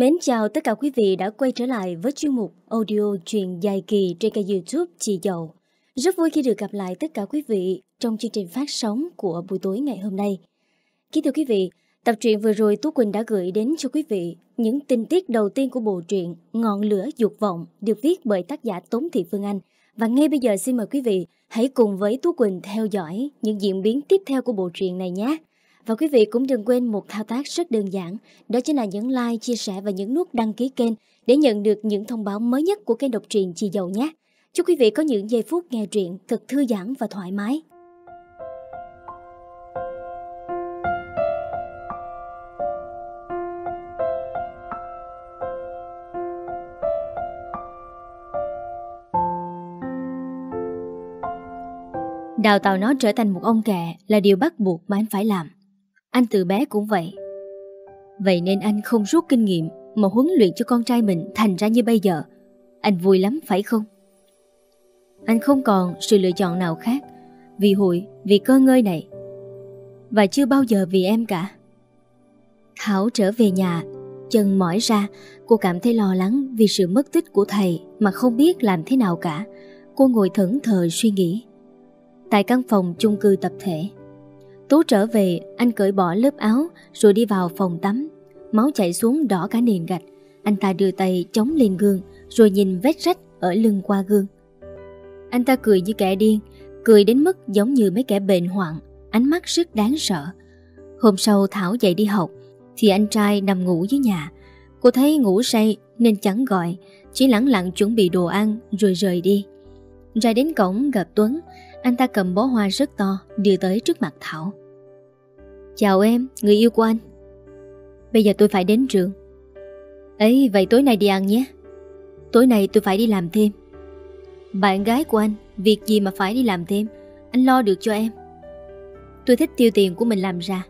Mến chào tất cả quý vị đã quay trở lại với chuyên mục audio truyền dài kỳ trên kênh youtube Chị Dậu. Rất vui khi được gặp lại tất cả quý vị trong chương trình phát sóng của buổi tối ngày hôm nay. Kính thưa quý vị, tập truyện vừa rồi Tú Quỳnh đã gửi đến cho quý vị những tình tiết đầu tiên của bộ truyện Ngọn lửa dục vọng được viết bởi tác giả Tống Thị Phương Anh. Và ngay bây giờ xin mời quý vị hãy cùng với Tú Quỳnh theo dõi những diễn biến tiếp theo của bộ truyện này nhé. Và quý vị cũng đừng quên một thao tác rất đơn giản, đó chính là nhấn like, chia sẻ và nhấn nút đăng ký kênh để nhận được những thông báo mới nhất của kênh độc truyện Chị dầu nhé. Chúc quý vị có những giây phút nghe truyện thật thư giãn và thoải mái. Đào tạo nó trở thành một ông kẹ là điều bắt buộc mà anh phải làm. Anh từ bé cũng vậy Vậy nên anh không rút kinh nghiệm Mà huấn luyện cho con trai mình thành ra như bây giờ Anh vui lắm phải không Anh không còn sự lựa chọn nào khác Vì hội, vì cơ ngơi này Và chưa bao giờ vì em cả Thảo trở về nhà Chân mỏi ra Cô cảm thấy lo lắng vì sự mất tích của thầy Mà không biết làm thế nào cả Cô ngồi thẫn thờ suy nghĩ Tại căn phòng chung cư tập thể Tú trở về, anh cởi bỏ lớp áo rồi đi vào phòng tắm. Máu chảy xuống đỏ cả nền gạch. Anh ta đưa tay chống lên gương rồi nhìn vết rách ở lưng qua gương. Anh ta cười như kẻ điên, cười đến mức giống như mấy kẻ bệnh hoạn, ánh mắt rất đáng sợ. Hôm sau Thảo dậy đi học, thì anh trai nằm ngủ dưới nhà. Cô thấy ngủ say nên chẳng gọi, chỉ lặng lặng chuẩn bị đồ ăn rồi rời đi. Ra đến cổng gặp Tuấn, anh ta cầm bó hoa rất to đưa tới trước mặt Thảo. Chào em, người yêu của anh Bây giờ tôi phải đến trường ấy vậy tối nay đi ăn nhé Tối nay tôi phải đi làm thêm Bạn gái của anh Việc gì mà phải đi làm thêm Anh lo được cho em Tôi thích tiêu tiền của mình làm ra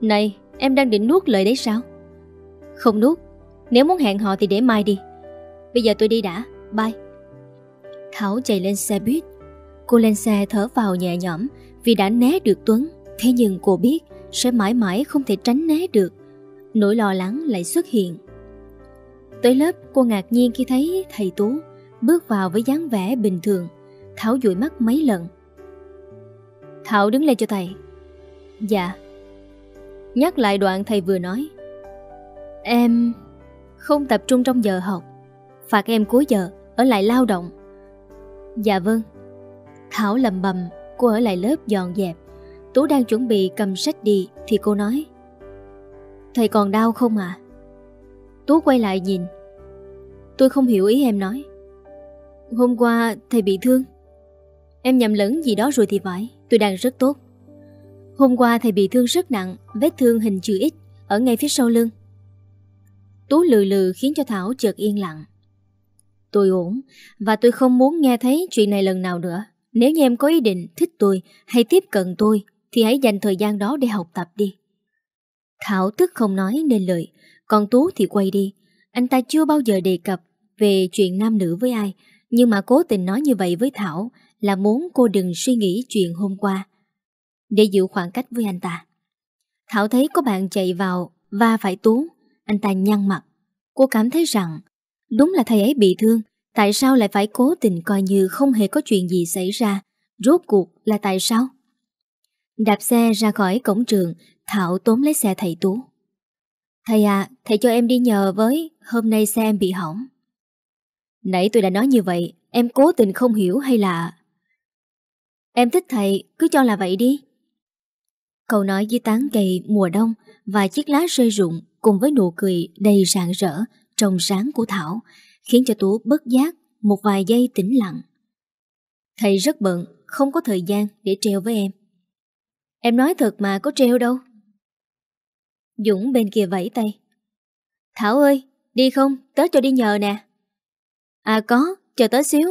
Này em đang định nuốt lời đấy sao Không nuốt Nếu muốn hẹn họ thì để mai đi Bây giờ tôi đi đã Bye Thảo chạy lên xe buýt Cô lên xe thở vào nhẹ nhõm Vì đã né được Tuấn Thế nhưng cô biết sẽ mãi mãi không thể tránh né được. Nỗi lo lắng lại xuất hiện. Tới lớp, cô ngạc nhiên khi thấy thầy Tú bước vào với dáng vẻ bình thường. Thảo dụi mắt mấy lần. Thảo đứng lên cho thầy. Dạ. Nhắc lại đoạn thầy vừa nói. Em không tập trung trong giờ học. Phạt em cuối giờ, ở lại lao động. Dạ vâng. Thảo lầm bầm, cô ở lại lớp dọn dẹp Tú đang chuẩn bị cầm sách đi Thì cô nói Thầy còn đau không ạ? À? Tú quay lại nhìn Tôi không hiểu ý em nói Hôm qua thầy bị thương Em nhầm lẫn gì đó rồi thì phải Tôi đang rất tốt Hôm qua thầy bị thương rất nặng Vết thương hình chữ X Ở ngay phía sau lưng Tú lừ lừ khiến cho Thảo chợt yên lặng Tôi ổn Và tôi không muốn nghe thấy chuyện này lần nào nữa Nếu như em có ý định thích tôi Hay tiếp cận tôi thì hãy dành thời gian đó để học tập đi. Thảo tức không nói nên lời, còn Tú thì quay đi. Anh ta chưa bao giờ đề cập về chuyện nam nữ với ai, nhưng mà cố tình nói như vậy với Thảo là muốn cô đừng suy nghĩ chuyện hôm qua, để giữ khoảng cách với anh ta. Thảo thấy có bạn chạy vào và phải Tú, anh ta nhăn mặt. Cô cảm thấy rằng, đúng là thầy ấy bị thương, tại sao lại phải cố tình coi như không hề có chuyện gì xảy ra, rốt cuộc là tại sao? Đạp xe ra khỏi cổng trường Thảo tốn lấy xe thầy Tú Thầy à, thầy cho em đi nhờ với Hôm nay xe em bị hỏng Nãy tôi đã nói như vậy Em cố tình không hiểu hay là Em thích thầy, cứ cho là vậy đi Câu nói dưới tán cây mùa đông Và chiếc lá rơi rụng Cùng với nụ cười đầy rạng rỡ Trong sáng của Thảo Khiến cho Tú bất giác Một vài giây tĩnh lặng Thầy rất bận, không có thời gian để treo với em Em nói thật mà có treo đâu. Dũng bên kia vẫy tay. Thảo ơi, đi không? Tớ cho đi nhờ nè. À có, chờ tớ xíu.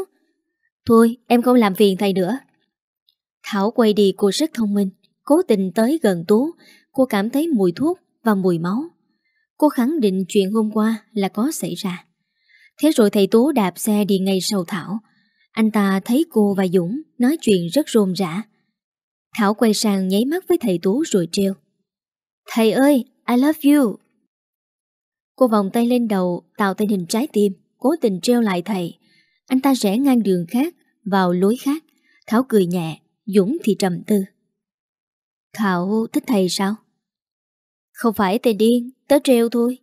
Thôi, em không làm phiền thầy nữa. Thảo quay đi cô rất thông minh, cố tình tới gần Tú, cô cảm thấy mùi thuốc và mùi máu. Cô khẳng định chuyện hôm qua là có xảy ra. Thế rồi thầy Tú đạp xe đi ngay sau Thảo. Anh ta thấy cô và Dũng nói chuyện rất rôm rã. Thảo quay sang nháy mắt với thầy Tú rồi treo. Thầy ơi, I love you. Cô vòng tay lên đầu, tạo thành hình trái tim, cố tình treo lại thầy. Anh ta rẽ ngang đường khác, vào lối khác. Thảo cười nhẹ, Dũng thì trầm tư. Thảo thích thầy sao? Không phải thầy điên, tớ treo thôi.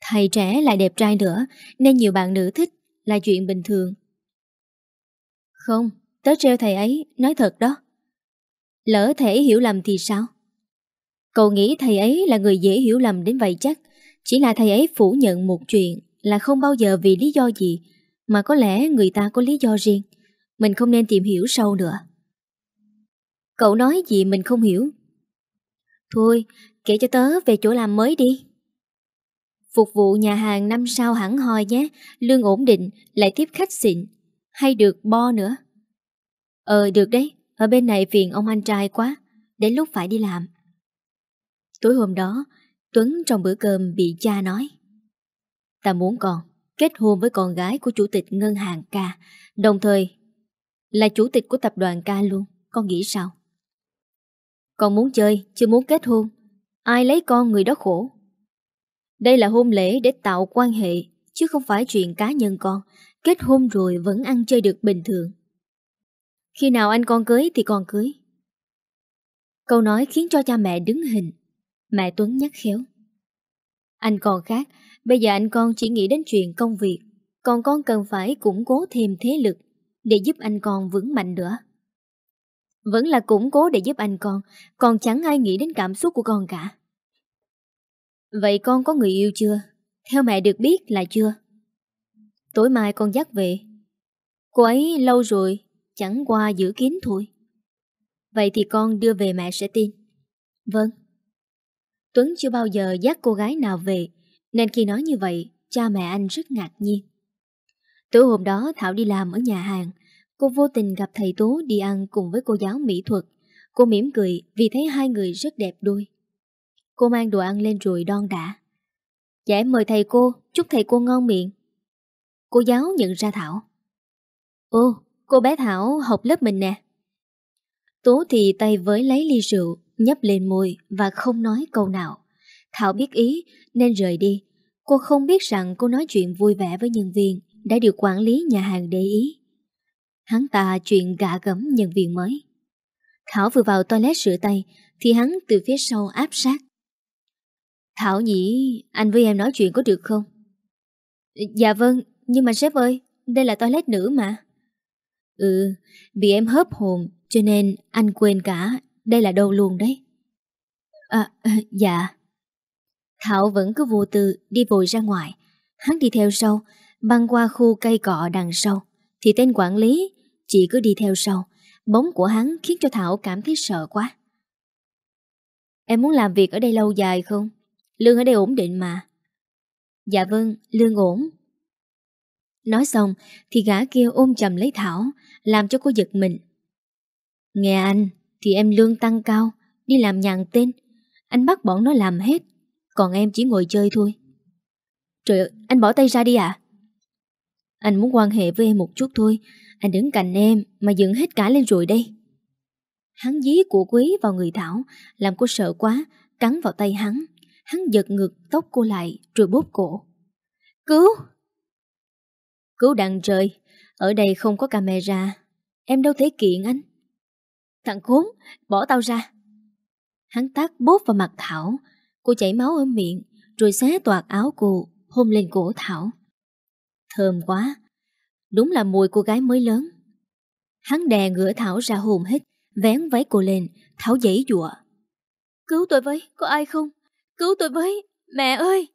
Thầy trẻ lại đẹp trai nữa, nên nhiều bạn nữ thích là chuyện bình thường. Không, tớ treo thầy ấy, nói thật đó. Lỡ thể hiểu lầm thì sao? Cậu nghĩ thầy ấy là người dễ hiểu lầm đến vậy chắc Chỉ là thầy ấy phủ nhận một chuyện Là không bao giờ vì lý do gì Mà có lẽ người ta có lý do riêng Mình không nên tìm hiểu sâu nữa Cậu nói gì mình không hiểu Thôi kể cho tớ về chỗ làm mới đi Phục vụ nhà hàng năm sao hẳn hoi nhé Lương ổn định Lại tiếp khách xịn Hay được bo nữa Ờ được đấy ở bên này phiền ông anh trai quá Đến lúc phải đi làm Tối hôm đó Tuấn trong bữa cơm bị cha nói Ta muốn con Kết hôn với con gái của chủ tịch ngân hàng ca Đồng thời Là chủ tịch của tập đoàn ca luôn Con nghĩ sao Con muốn chơi chứ muốn kết hôn Ai lấy con người đó khổ Đây là hôn lễ để tạo quan hệ Chứ không phải chuyện cá nhân con Kết hôn rồi vẫn ăn chơi được bình thường khi nào anh con cưới thì con cưới. Câu nói khiến cho cha mẹ đứng hình. Mẹ Tuấn nhắc khéo. Anh còn khác, bây giờ anh con chỉ nghĩ đến chuyện công việc, còn con cần phải củng cố thêm thế lực để giúp anh con vững mạnh nữa. Vẫn là củng cố để giúp anh con, còn chẳng ai nghĩ đến cảm xúc của con cả. Vậy con có người yêu chưa? Theo mẹ được biết là chưa? Tối mai con dắt về. Cô ấy lâu rồi Chẳng qua giữ kín thôi Vậy thì con đưa về mẹ sẽ tin Vâng Tuấn chưa bao giờ dắt cô gái nào về Nên khi nói như vậy Cha mẹ anh rất ngạc nhiên Tối hôm đó Thảo đi làm ở nhà hàng Cô vô tình gặp thầy Tố đi ăn cùng với cô giáo mỹ thuật Cô mỉm cười vì thấy hai người rất đẹp đôi Cô mang đồ ăn lên rồi đon đã Dạ em mời thầy cô Chúc thầy cô ngon miệng Cô giáo nhận ra Thảo Ô Cô bé Thảo học lớp mình nè Tố thì tay với lấy ly rượu Nhấp lên môi và không nói câu nào Thảo biết ý nên rời đi Cô không biết rằng cô nói chuyện vui vẻ với nhân viên Đã được quản lý nhà hàng để ý Hắn ta chuyện gạ gẫm nhân viên mới Thảo vừa vào toilet rửa tay Thì hắn từ phía sau áp sát Thảo nhỉ Anh với em nói chuyện có được không Dạ vâng Nhưng mà sếp ơi Đây là toilet nữ mà Ừ, vì em hớp hồn cho nên anh quên cả đây là đâu luôn đấy. À, dạ. Thảo vẫn cứ vô tư đi vội ra ngoài. Hắn đi theo sau, băng qua khu cây cọ đằng sau. Thì tên quản lý chỉ cứ đi theo sau. Bóng của hắn khiến cho Thảo cảm thấy sợ quá. Em muốn làm việc ở đây lâu dài không? Lương ở đây ổn định mà. Dạ vâng, lương ổn. Nói xong thì gã kia ôm chầm lấy Thảo, làm cho cô giật mình. Nghe anh, thì em lương tăng cao, đi làm nhàn tên. Anh bắt bọn nó làm hết, còn em chỉ ngồi chơi thôi. Trời ơi, anh bỏ tay ra đi ạ. À? Anh muốn quan hệ với em một chút thôi, anh đứng cạnh em mà dựng hết cả lên rồi đây. Hắn dí của quý vào người Thảo, làm cô sợ quá, cắn vào tay hắn. Hắn giật ngược tóc cô lại, rồi bóp cổ. Cứu! Cứu đàn trời, ở đây không có camera, Em đâu thể kiện anh. Thằng khốn, bỏ tao ra. Hắn tát bốt vào mặt Thảo. Cô chảy máu ở miệng, rồi xé toạc áo cô, hôn lên cổ Thảo. Thơm quá. Đúng là mùi cô gái mới lớn. Hắn đè ngửa Thảo ra hồn hít, vén váy cô lên, Thảo dãy dụa. Cứu tôi với, có ai không? Cứu tôi với, mẹ ơi!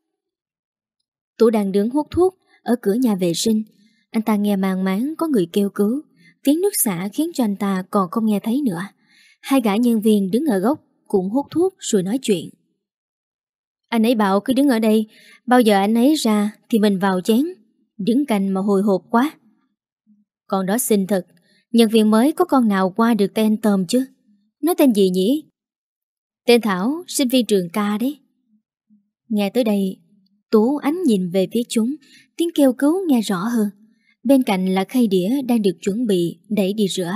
tủ đang đứng hút thuốc ở cửa nhà vệ sinh. Anh ta nghe màng máng có người kêu cứu. Tiếng nước xả khiến cho anh ta còn không nghe thấy nữa. Hai gã nhân viên đứng ở góc cũng hút thuốc rồi nói chuyện. Anh ấy bảo cứ đứng ở đây, bao giờ anh ấy ra thì mình vào chén. Đứng cạnh mà hồi hộp quá. Còn đó xin thật, nhân viên mới có con nào qua được tên Tôm chứ? nói tên gì nhỉ? Tên Thảo, sinh viên trường ca đấy. Nghe tới đây, Tú ánh nhìn về phía chúng, tiếng kêu cứu nghe rõ hơn. Bên cạnh là khay đĩa đang được chuẩn bị đẩy đi rửa.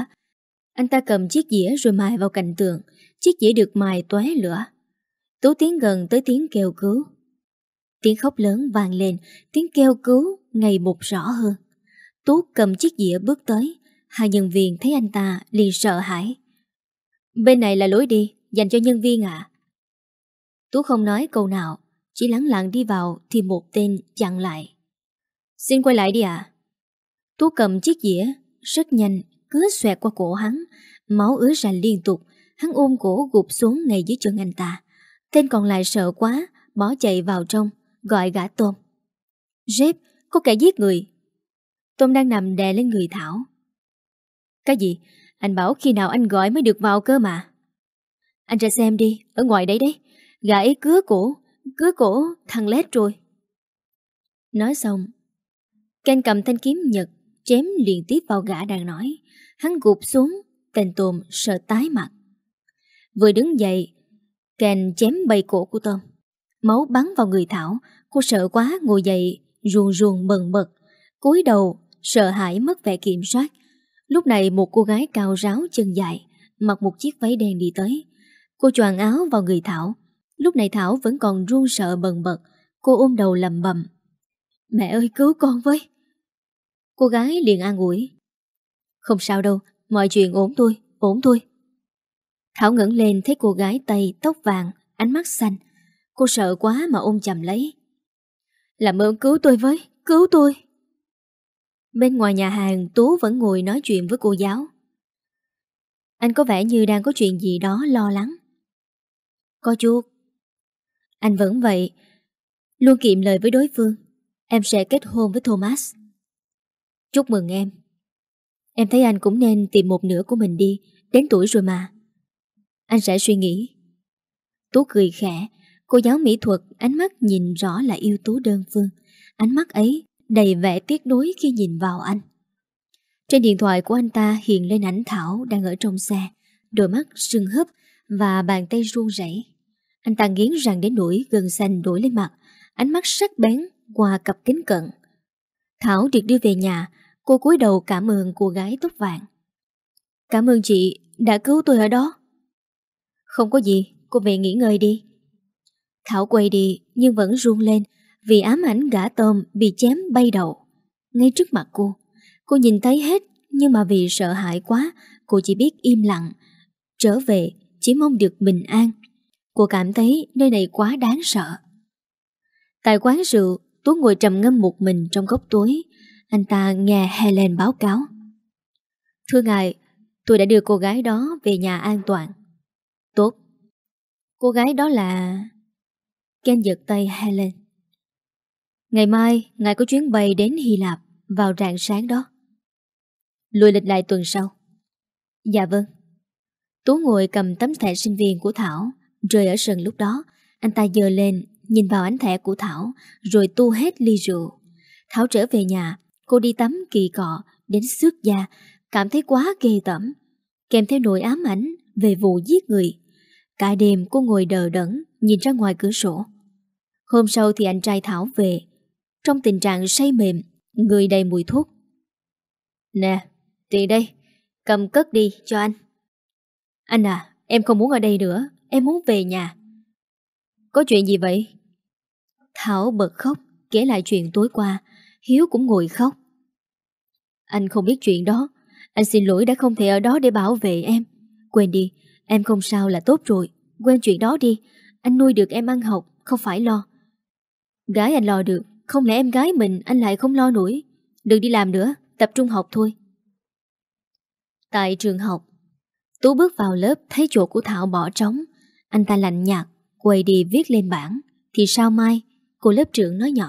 Anh ta cầm chiếc dĩa rồi mài vào cạnh tường. Chiếc dĩa được mài tóe lửa. Tú tiến gần tới tiếng kêu cứu. Tiếng khóc lớn vang lên, tiếng kêu cứu ngày một rõ hơn. Tú cầm chiếc dĩa bước tới, hai nhân viên thấy anh ta liền sợ hãi. Bên này là lối đi, dành cho nhân viên ạ. À. Tú không nói câu nào, chỉ lắng lặng đi vào thì một tên chặn lại. Xin quay lại đi ạ. À. Tú cầm chiếc dĩa, rất nhanh, cứ xoẹt qua cổ hắn, máu ứa ra liên tục, hắn ôm cổ gục xuống ngay dưới chân anh ta. Tên còn lại sợ quá, bỏ chạy vào trong, gọi gã Tôm. Rếp, có kẻ giết người. Tôm đang nằm đè lên người Thảo. Cái gì? Anh bảo khi nào anh gọi mới được vào cơ mà. Anh ra xem đi, ở ngoài đấy đấy. Gã ấy cứa cổ, cứa cổ, thằng lét rồi. Nói xong, Ken cầm thanh kiếm nhật chém liên tiếp vào gã đang nói. Hắn gục xuống, tên Tôm sợ tái mặt. Vừa đứng dậy, Ken chém bay cổ của Tôm. Máu bắn vào người Thảo, cô sợ quá ngồi dậy, ruồn ruồn bần bật. cúi đầu, sợ hãi mất vẻ kiểm soát. Lúc này một cô gái cao ráo chân dài, mặc một chiếc váy đen đi tới. Cô choàng áo vào người Thảo. Lúc này Thảo vẫn còn run sợ bần bật, cô ôm đầu lầm bầm. Mẹ ơi cứu con với! Cô gái liền an ủi Không sao đâu, mọi chuyện ổn thôi, ổn thôi Thảo ngẩng lên thấy cô gái tay tóc vàng, ánh mắt xanh Cô sợ quá mà ôm chầm lấy Làm ơn cứu tôi với, cứu tôi Bên ngoài nhà hàng Tú vẫn ngồi nói chuyện với cô giáo Anh có vẻ như đang có chuyện gì đó lo lắng Có chút Anh vẫn vậy Luôn kiệm lời với đối phương Em sẽ kết hôn với Thomas Chúc mừng em Em thấy anh cũng nên tìm một nửa của mình đi Đến tuổi rồi mà Anh sẽ suy nghĩ Tú cười khẽ Cô giáo mỹ thuật ánh mắt nhìn rõ là yêu tú đơn phương Ánh mắt ấy đầy vẻ tiếc đối khi nhìn vào anh Trên điện thoại của anh ta hiện lên ảnh Thảo đang ở trong xe Đôi mắt sưng húp và bàn tay run rẩy. Anh ta nghiến rằng đến nỗi gần xanh đổi lên mặt, ánh mắt sắc bén qua cặp kính cận. Thảo được đưa về nhà, cô cúi đầu cảm ơn cô gái tóc vàng. Cảm ơn chị đã cứu tôi ở đó. Không có gì, cô về nghỉ ngơi đi. Thảo quay đi nhưng vẫn run lên vì ám ảnh gã tôm bị chém bay đầu. Ngay trước mặt cô, cô nhìn thấy hết nhưng mà vì sợ hãi quá, cô chỉ biết im lặng. Trở về, chỉ mong được bình an. Cô cảm thấy nơi này quá đáng sợ. Tại quán rượu, Tú ngồi trầm ngâm một mình trong góc tối Anh ta nghe Helen báo cáo Thưa ngài Tôi đã đưa cô gái đó về nhà an toàn Tốt Cô gái đó là... Ken giật tay Helen Ngày mai Ngài có chuyến bay đến Hy Lạp Vào rạng sáng đó Lùi lịch lại tuần sau Dạ vâng Tú ngồi cầm tấm thẻ sinh viên của Thảo Rơi ở sân lúc đó Anh ta dờ lên nhìn vào ánh thẻ của Thảo rồi tu hết ly rượu. Thảo trở về nhà, cô đi tắm kỳ cọ, đến xước da, cảm thấy quá ghê tẩm. Kèm theo nỗi ám ảnh về vụ giết người. Cả đêm cô ngồi đờ đẫn, nhìn ra ngoài cửa sổ. Hôm sau thì anh trai Thảo về, trong tình trạng say mềm, người đầy mùi thuốc. Nè, tiền đây, cầm cất đi cho anh. Anh à, em không muốn ở đây nữa, em muốn về nhà. Có chuyện gì vậy? Thảo bật khóc Kể lại chuyện tối qua Hiếu cũng ngồi khóc Anh không biết chuyện đó Anh xin lỗi đã không thể ở đó để bảo vệ em Quên đi Em không sao là tốt rồi Quên chuyện đó đi Anh nuôi được em ăn học Không phải lo Gái anh lo được Không lẽ em gái mình anh lại không lo nổi Đừng đi làm nữa Tập trung học thôi Tại trường học Tú bước vào lớp thấy chỗ của Thảo bỏ trống Anh ta lạnh nhạt quầy đi viết lên bảng Thì sao mai Cô lớp trưởng nói nhỏ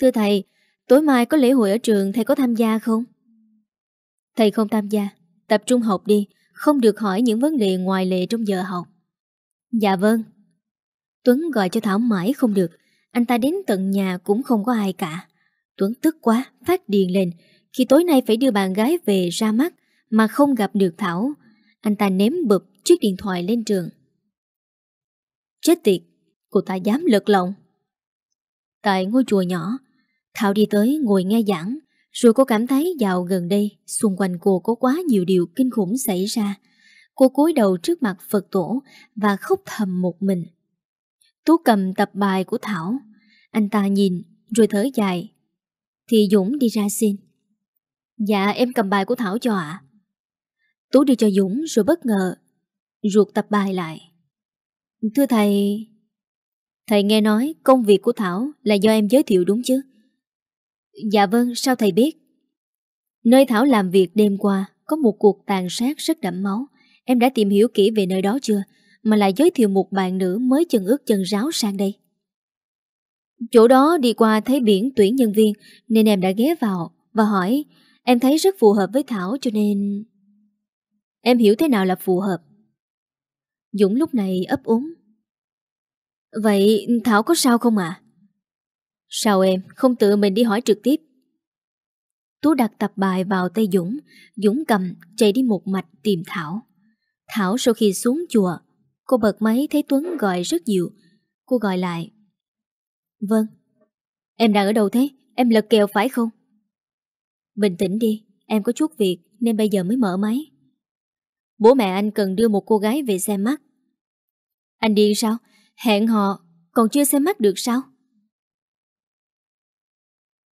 Thưa thầy Tối mai có lễ hội ở trường thầy có tham gia không? Thầy không tham gia Tập trung học đi Không được hỏi những vấn đề ngoài lệ trong giờ học Dạ vâng Tuấn gọi cho Thảo mãi không được Anh ta đến tận nhà cũng không có ai cả Tuấn tức quá Phát điền lên Khi tối nay phải đưa bạn gái về ra mắt Mà không gặp được Thảo Anh ta ném bực chiếc điện thoại lên trường Chết tiệt Cô ta dám lật lọng Tại ngôi chùa nhỏ Thảo đi tới ngồi nghe giảng Rồi cô cảm thấy vào gần đây Xung quanh cô có quá nhiều điều kinh khủng xảy ra Cô cúi đầu trước mặt Phật tổ Và khóc thầm một mình Tú cầm tập bài của Thảo Anh ta nhìn Rồi thở dài Thì Dũng đi ra xin Dạ em cầm bài của Thảo cho ạ Tú đưa cho Dũng rồi bất ngờ Ruột tập bài lại Thưa thầy Thầy nghe nói công việc của Thảo là do em giới thiệu đúng chứ? Dạ vâng, sao thầy biết? Nơi Thảo làm việc đêm qua có một cuộc tàn sát rất đẫm máu. Em đã tìm hiểu kỹ về nơi đó chưa? Mà lại giới thiệu một bạn nữ mới chân ướt chân ráo sang đây. Chỗ đó đi qua thấy biển tuyển nhân viên nên em đã ghé vào và hỏi em thấy rất phù hợp với Thảo cho nên... Em hiểu thế nào là phù hợp? Dũng lúc này ấp úng Vậy Thảo có sao không ạ? À? Sao em không tự mình đi hỏi trực tiếp? Tú đặt tập bài vào tay Dũng, Dũng cầm chạy đi một mạch tìm Thảo. Thảo sau khi xuống chùa, cô bật máy thấy Tuấn gọi rất nhiều. Cô gọi lại. Vâng. Em đang ở đâu thế? Em lật kèo phải không? Bình tĩnh đi, em có chút việc nên bây giờ mới mở máy. Bố mẹ anh cần đưa một cô gái về xem mắt. Anh điên sao? Hẹn họ còn chưa xem mắt được sao?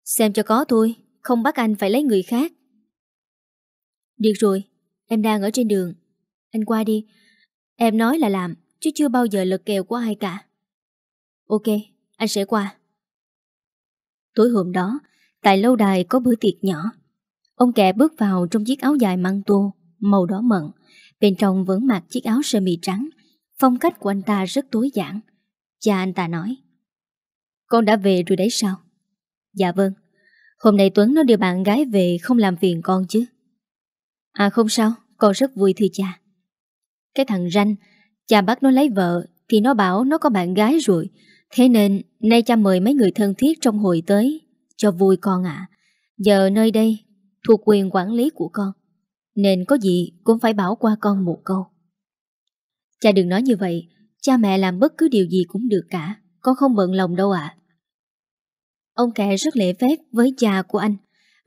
Xem cho có thôi, không bắt anh phải lấy người khác. Được rồi, em đang ở trên đường. Anh qua đi. Em nói là làm, chứ chưa bao giờ lật kèo của ai cả. Ok, anh sẽ qua. Tối hôm đó, tại lâu đài có bữa tiệc nhỏ. Ông kẻ bước vào trong chiếc áo dài măng tô, màu đỏ mận. Bên trong vẫn mặc chiếc áo sơ mi trắng. Phong cách của anh ta rất tối giản. Cha anh ta nói. Con đã về rồi đấy sao? Dạ vâng. Hôm nay Tuấn nó đưa bạn gái về không làm phiền con chứ. À không sao, con rất vui thưa cha. Cái thằng ranh, cha bắt nó lấy vợ thì nó bảo nó có bạn gái rồi. Thế nên nay cha mời mấy người thân thiết trong hội tới cho vui con ạ. À. Giờ nơi đây thuộc quyền quản lý của con. Nên có gì cũng phải bảo qua con một câu. Cha đừng nói như vậy, cha mẹ làm bất cứ điều gì cũng được cả, con không bận lòng đâu ạ. Ông kẻ rất lễ phép với cha của anh,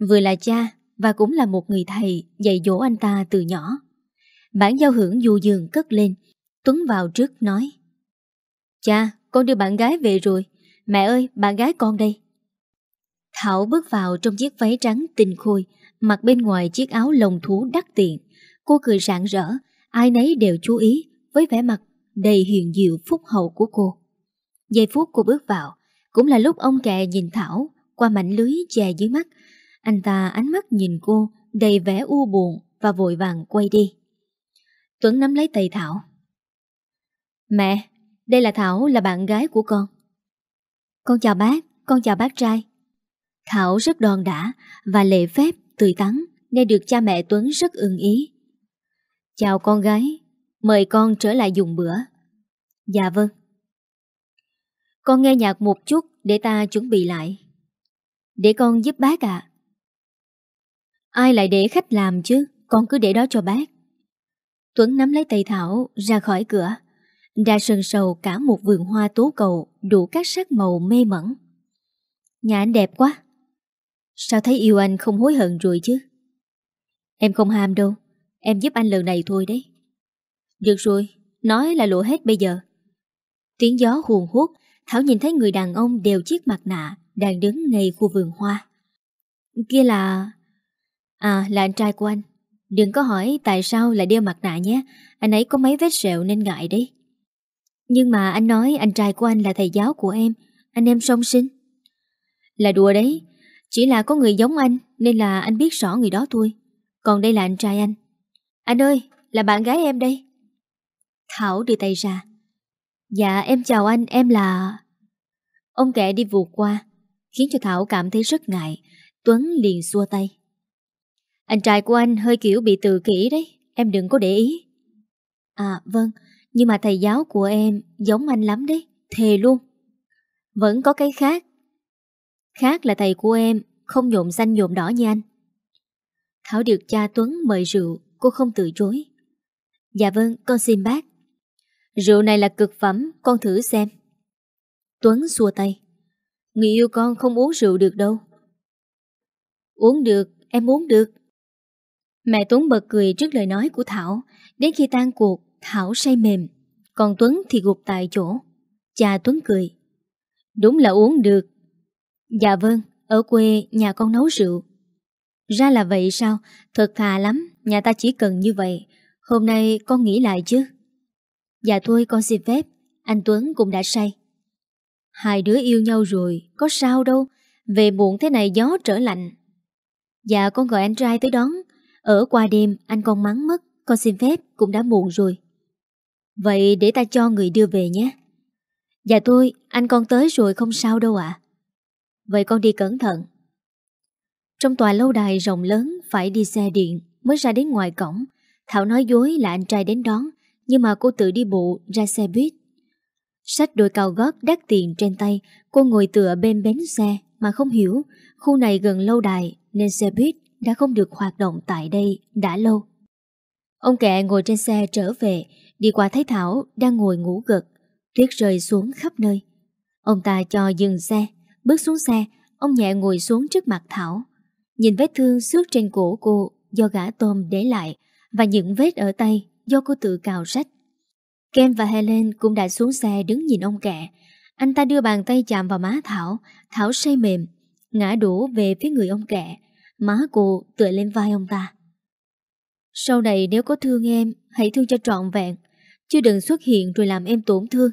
vừa là cha và cũng là một người thầy dạy dỗ anh ta từ nhỏ. Bản giao hưởng du dương cất lên, Tuấn vào trước nói. Cha, con đưa bạn gái về rồi, mẹ ơi, bạn gái con đây. Thảo bước vào trong chiếc váy trắng tinh khôi, mặc bên ngoài chiếc áo lồng thú đắt tiện. Cô cười rạng rỡ, ai nấy đều chú ý, với vẻ mặt đầy hiền diệu phúc hậu của cô. Giây phút cô bước vào, cũng là lúc ông kẹ nhìn Thảo qua mảnh lưới che dưới mắt. Anh ta ánh mắt nhìn cô đầy vẻ u buồn và vội vàng quay đi. Tuấn nắm lấy tay Thảo. Mẹ, đây là Thảo là bạn gái của con. Con chào bác, con chào bác trai. Thảo rất đòn đã và lệ phép, tươi tắn nghe được cha mẹ Tuấn rất ưng ý. Chào con gái, Mời con trở lại dùng bữa Dạ vâng Con nghe nhạc một chút để ta chuẩn bị lại Để con giúp bác ạ à. Ai lại để khách làm chứ Con cứ để đó cho bác Tuấn nắm lấy tay Thảo ra khỏi cửa Ra sân sầu cả một vườn hoa tố cầu Đủ các sắc màu mê mẩn Nhà anh đẹp quá Sao thấy yêu anh không hối hận rồi chứ Em không ham đâu Em giúp anh lần này thôi đấy được rồi, nói là lộ hết bây giờ. Tiếng gió huồn hút, Thảo nhìn thấy người đàn ông đeo chiếc mặt nạ đang đứng ngay khu vườn hoa. Kia là... À, là anh trai của anh. Đừng có hỏi tại sao lại đeo mặt nạ nhé, anh ấy có mấy vết sẹo nên ngại đấy. Nhưng mà anh nói anh trai của anh là thầy giáo của em, anh em song sinh. Là đùa đấy, chỉ là có người giống anh nên là anh biết rõ người đó thôi. Còn đây là anh trai anh. Anh ơi, là bạn gái em đây. Thảo đưa tay ra. Dạ em chào anh, em là... Ông kẻ đi vụt qua, khiến cho Thảo cảm thấy rất ngại. Tuấn liền xua tay. Anh trai của anh hơi kiểu bị tự kỷ đấy, em đừng có để ý. À vâng, nhưng mà thầy giáo của em giống anh lắm đấy, thề luôn. Vẫn có cái khác. Khác là thầy của em không nhộn xanh nhộn đỏ như anh. Thảo được cha Tuấn mời rượu, cô không từ chối. Dạ vâng, con xin bác. Rượu này là cực phẩm, con thử xem. Tuấn xua tay. Người yêu con không uống rượu được đâu. Uống được, em uống được. Mẹ Tuấn bật cười trước lời nói của Thảo, đến khi tan cuộc, Thảo say mềm, còn Tuấn thì gục tại chỗ. Cha Tuấn cười. Đúng là uống được. Dạ vâng, ở quê nhà con nấu rượu. Ra là vậy sao? Thật thà lắm, nhà ta chỉ cần như vậy. Hôm nay con nghĩ lại chứ. Dạ thôi con xin phép Anh Tuấn cũng đã say Hai đứa yêu nhau rồi Có sao đâu Về muộn thế này gió trở lạnh Dạ con gọi anh trai tới đón Ở qua đêm anh con mắng mất Con xin phép cũng đã muộn rồi Vậy để ta cho người đưa về nhé Dạ tôi Anh con tới rồi không sao đâu ạ Vậy con đi cẩn thận Trong tòa lâu đài rộng lớn Phải đi xe điện Mới ra đến ngoài cổng Thảo nói dối là anh trai đến đón nhưng mà cô tự đi bộ ra xe buýt. Sách đôi cao gót đắt tiền trên tay, cô ngồi tựa bên bến xe mà không hiểu khu này gần lâu đài nên xe buýt đã không được hoạt động tại đây đã lâu. Ông kẹ ngồi trên xe trở về, đi qua thấy Thảo đang ngồi ngủ gật, tuyết rơi xuống khắp nơi. Ông ta cho dừng xe, bước xuống xe, ông nhẹ ngồi xuống trước mặt Thảo. Nhìn vết thương xước trên cổ cô do gã tôm để lại và những vết ở tay do cô tự cào rách. Ken và Helen cũng đã xuống xe đứng nhìn ông kẹ. Anh ta đưa bàn tay chạm vào má Thảo, Thảo say mềm, ngã đổ về phía người ông kẹ. Má cô tựa lên vai ông ta. Sau này nếu có thương em, hãy thương cho trọn vẹn, chứ đừng xuất hiện rồi làm em tổn thương.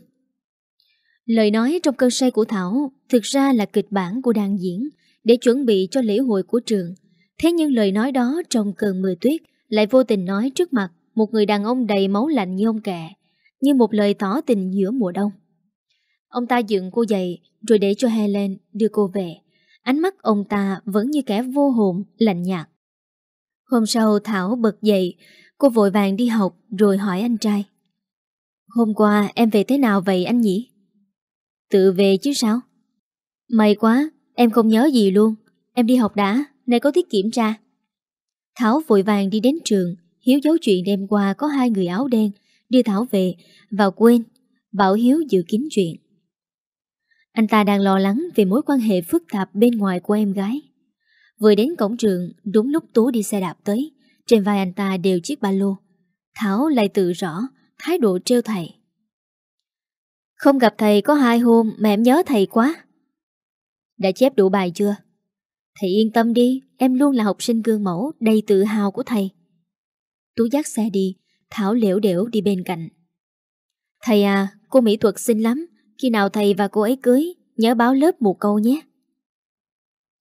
Lời nói trong cơn say của Thảo thực ra là kịch bản của đàn diễn để chuẩn bị cho lễ hội của trường. Thế nhưng lời nói đó trong cơn mưa tuyết lại vô tình nói trước mặt một người đàn ông đầy máu lạnh như ông kẹ, như một lời tỏ tình giữa mùa đông. Ông ta dựng cô dậy rồi để cho Helen đưa cô về. Ánh mắt ông ta vẫn như kẻ vô hồn, lạnh nhạt. Hôm sau Thảo bật dậy, cô vội vàng đi học rồi hỏi anh trai. Hôm qua em về thế nào vậy anh nhỉ? Tự về chứ sao? May quá, em không nhớ gì luôn. Em đi học đã, nay có tiết kiểm tra. Thảo vội vàng đi đến trường, Hiếu giấu chuyện đêm qua có hai người áo đen đưa Thảo về và quên bảo Hiếu giữ kín chuyện. Anh ta đang lo lắng về mối quan hệ phức tạp bên ngoài của em gái. Vừa đến cổng trường, đúng lúc Tú đi xe đạp tới, trên vai anh ta đều chiếc ba lô. Thảo lại tự rõ, thái độ trêu thầy. Không gặp thầy có hai hôm mà em nhớ thầy quá. Đã chép đủ bài chưa? Thầy yên tâm đi, em luôn là học sinh gương mẫu đầy tự hào của thầy. Tú dắt xe đi, Thảo lẻo đẻo đi bên cạnh. Thầy à, cô mỹ thuật xinh lắm, khi nào thầy và cô ấy cưới, nhớ báo lớp một câu nhé.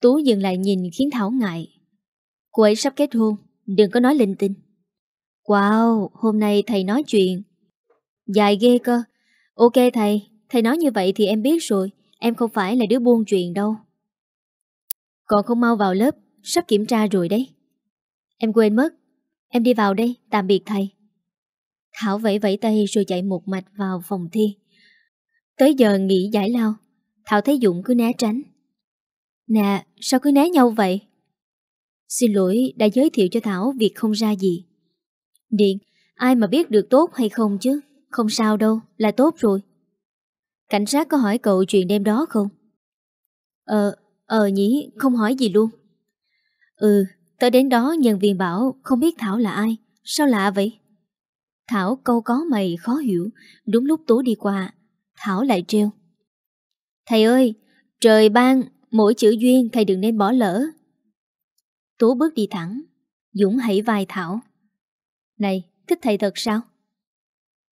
Tú dừng lại nhìn khiến Thảo ngại. Cô ấy sắp kết hôn, đừng có nói linh tinh. Wow, hôm nay thầy nói chuyện. Dài ghê cơ. Ok thầy, thầy nói như vậy thì em biết rồi, em không phải là đứa buôn chuyện đâu. Còn không mau vào lớp, sắp kiểm tra rồi đấy. Em quên mất, Em đi vào đây, tạm biệt thầy. Thảo vẫy vẫy tay rồi chạy một mạch vào phòng thi. Tới giờ nghỉ giải lao, Thảo thấy Dũng cứ né tránh. Nè, sao cứ né nhau vậy? Xin lỗi đã giới thiệu cho Thảo việc không ra gì. Điện, ai mà biết được tốt hay không chứ? Không sao đâu, là tốt rồi. Cảnh sát có hỏi cậu chuyện đêm đó không? Ờ, ờ nhỉ, không hỏi gì luôn. Ừ, Tới đến đó nhân viên bảo không biết Thảo là ai, sao lạ vậy? Thảo câu có mày khó hiểu, đúng lúc Tú đi qua, Thảo lại treo. Thầy ơi, trời ban, mỗi chữ duyên thầy đừng nên bỏ lỡ. Tú bước đi thẳng, Dũng hãy vai Thảo. Này, thích thầy thật sao?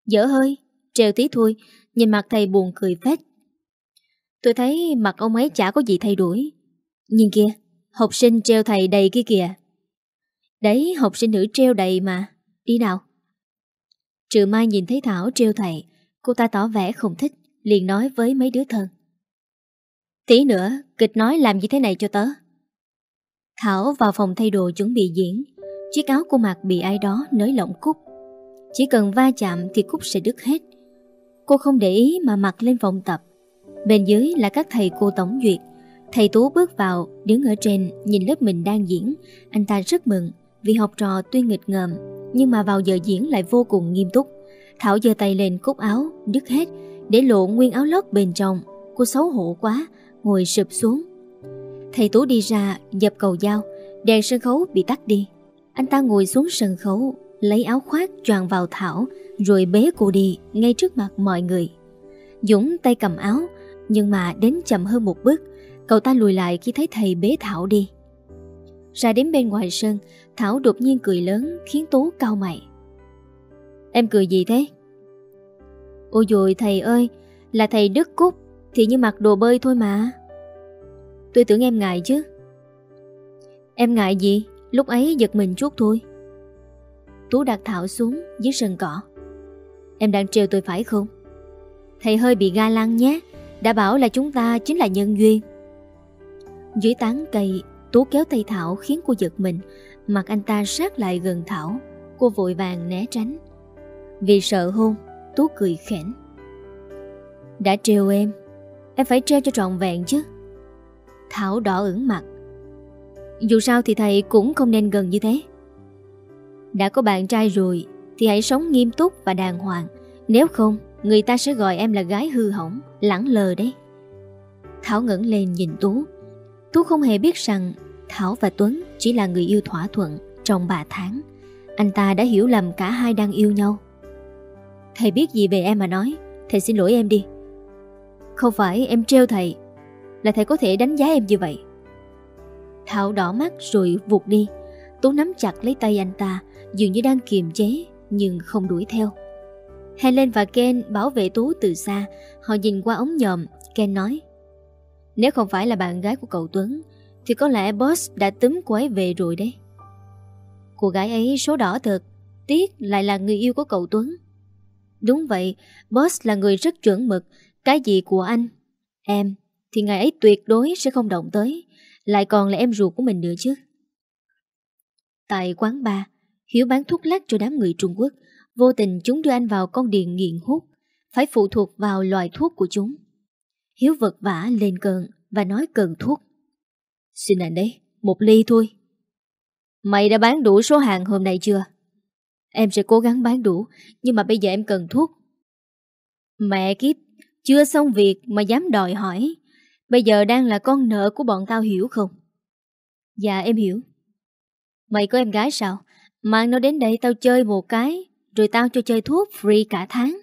Dở hơi, treo tí thôi, nhìn mặt thầy buồn cười phết. Tôi thấy mặt ông ấy chả có gì thay đổi. Nhìn kia, Học sinh treo thầy đầy kia kìa Đấy học sinh nữ treo đầy mà Đi nào Trừ mai nhìn thấy Thảo treo thầy Cô ta tỏ vẻ không thích Liền nói với mấy đứa thân Tí nữa kịch nói làm như thế này cho tớ Thảo vào phòng thay đồ chuẩn bị diễn Chiếc áo cô mặc bị ai đó nới lỏng cúc Chỉ cần va chạm thì cúc sẽ đứt hết Cô không để ý mà mặc lên phòng tập Bên dưới là các thầy cô tổng duyệt Thầy Tú bước vào, đứng ở trên, nhìn lớp mình đang diễn. Anh ta rất mừng, vì học trò tuy nghịch ngợm, nhưng mà vào giờ diễn lại vô cùng nghiêm túc. Thảo giơ tay lên cúc áo, đứt hết, để lộ nguyên áo lót bên trong. Cô xấu hổ quá, ngồi sụp xuống. Thầy Tú đi ra, dập cầu dao, đèn sân khấu bị tắt đi. Anh ta ngồi xuống sân khấu, lấy áo khoác choàng vào Thảo, rồi bế cô đi ngay trước mặt mọi người. Dũng tay cầm áo, nhưng mà đến chậm hơn một bước, Cậu ta lùi lại khi thấy thầy bế Thảo đi Ra đến bên ngoài sân Thảo đột nhiên cười lớn khiến Tú cao mày Em cười gì thế? Ôi dồi thầy ơi Là thầy Đức Cúc Thì như mặc đồ bơi thôi mà Tôi tưởng em ngại chứ Em ngại gì? Lúc ấy giật mình chút thôi Tú đặt Thảo xuống dưới sân cỏ Em đang trêu tôi phải không? Thầy hơi bị ga lăng nhé Đã bảo là chúng ta chính là nhân duyên dưới tán cây, Tú kéo tay Thảo khiến cô giật mình, mặt anh ta sát lại gần Thảo, cô vội vàng né tránh. Vì sợ hôn, Tú cười khẽn. Đã trêu em, em phải treo cho trọn vẹn chứ. Thảo đỏ ửng mặt. Dù sao thì thầy cũng không nên gần như thế. Đã có bạn trai rồi thì hãy sống nghiêm túc và đàng hoàng. Nếu không, người ta sẽ gọi em là gái hư hỏng, lãng lờ đấy. Thảo ngẩng lên nhìn Tú, Tú không hề biết rằng Thảo và Tuấn chỉ là người yêu thỏa thuận trong 3 tháng. Anh ta đã hiểu lầm cả hai đang yêu nhau. Thầy biết gì về em mà nói, thầy xin lỗi em đi. Không phải em trêu thầy, là thầy có thể đánh giá em như vậy. Thảo đỏ mắt rồi vụt đi. Tú nắm chặt lấy tay anh ta, dường như đang kiềm chế nhưng không đuổi theo. Helen và Ken bảo vệ Tú từ xa, họ nhìn qua ống nhòm, Ken nói. Nếu không phải là bạn gái của cậu Tuấn Thì có lẽ boss đã túm cô ấy về rồi đấy Cô gái ấy số đỏ thật Tiếc lại là người yêu của cậu Tuấn Đúng vậy Boss là người rất chuẩn mực Cái gì của anh Em thì ngày ấy tuyệt đối sẽ không động tới Lại còn là em ruột của mình nữa chứ Tại quán bar Hiếu bán thuốc lắc cho đám người Trung Quốc Vô tình chúng đưa anh vào con điền nghiện hút Phải phụ thuộc vào loại thuốc của chúng Hiếu vật vả lên cơn và nói cần thuốc. Xin anh đấy, một ly thôi. Mày đã bán đủ số hàng hôm nay chưa? Em sẽ cố gắng bán đủ, nhưng mà bây giờ em cần thuốc. Mẹ kiếp, chưa xong việc mà dám đòi hỏi. Bây giờ đang là con nợ của bọn tao hiểu không? Dạ em hiểu. Mày có em gái sao? Mang nó đến đây tao chơi một cái, rồi tao cho chơi thuốc free cả tháng.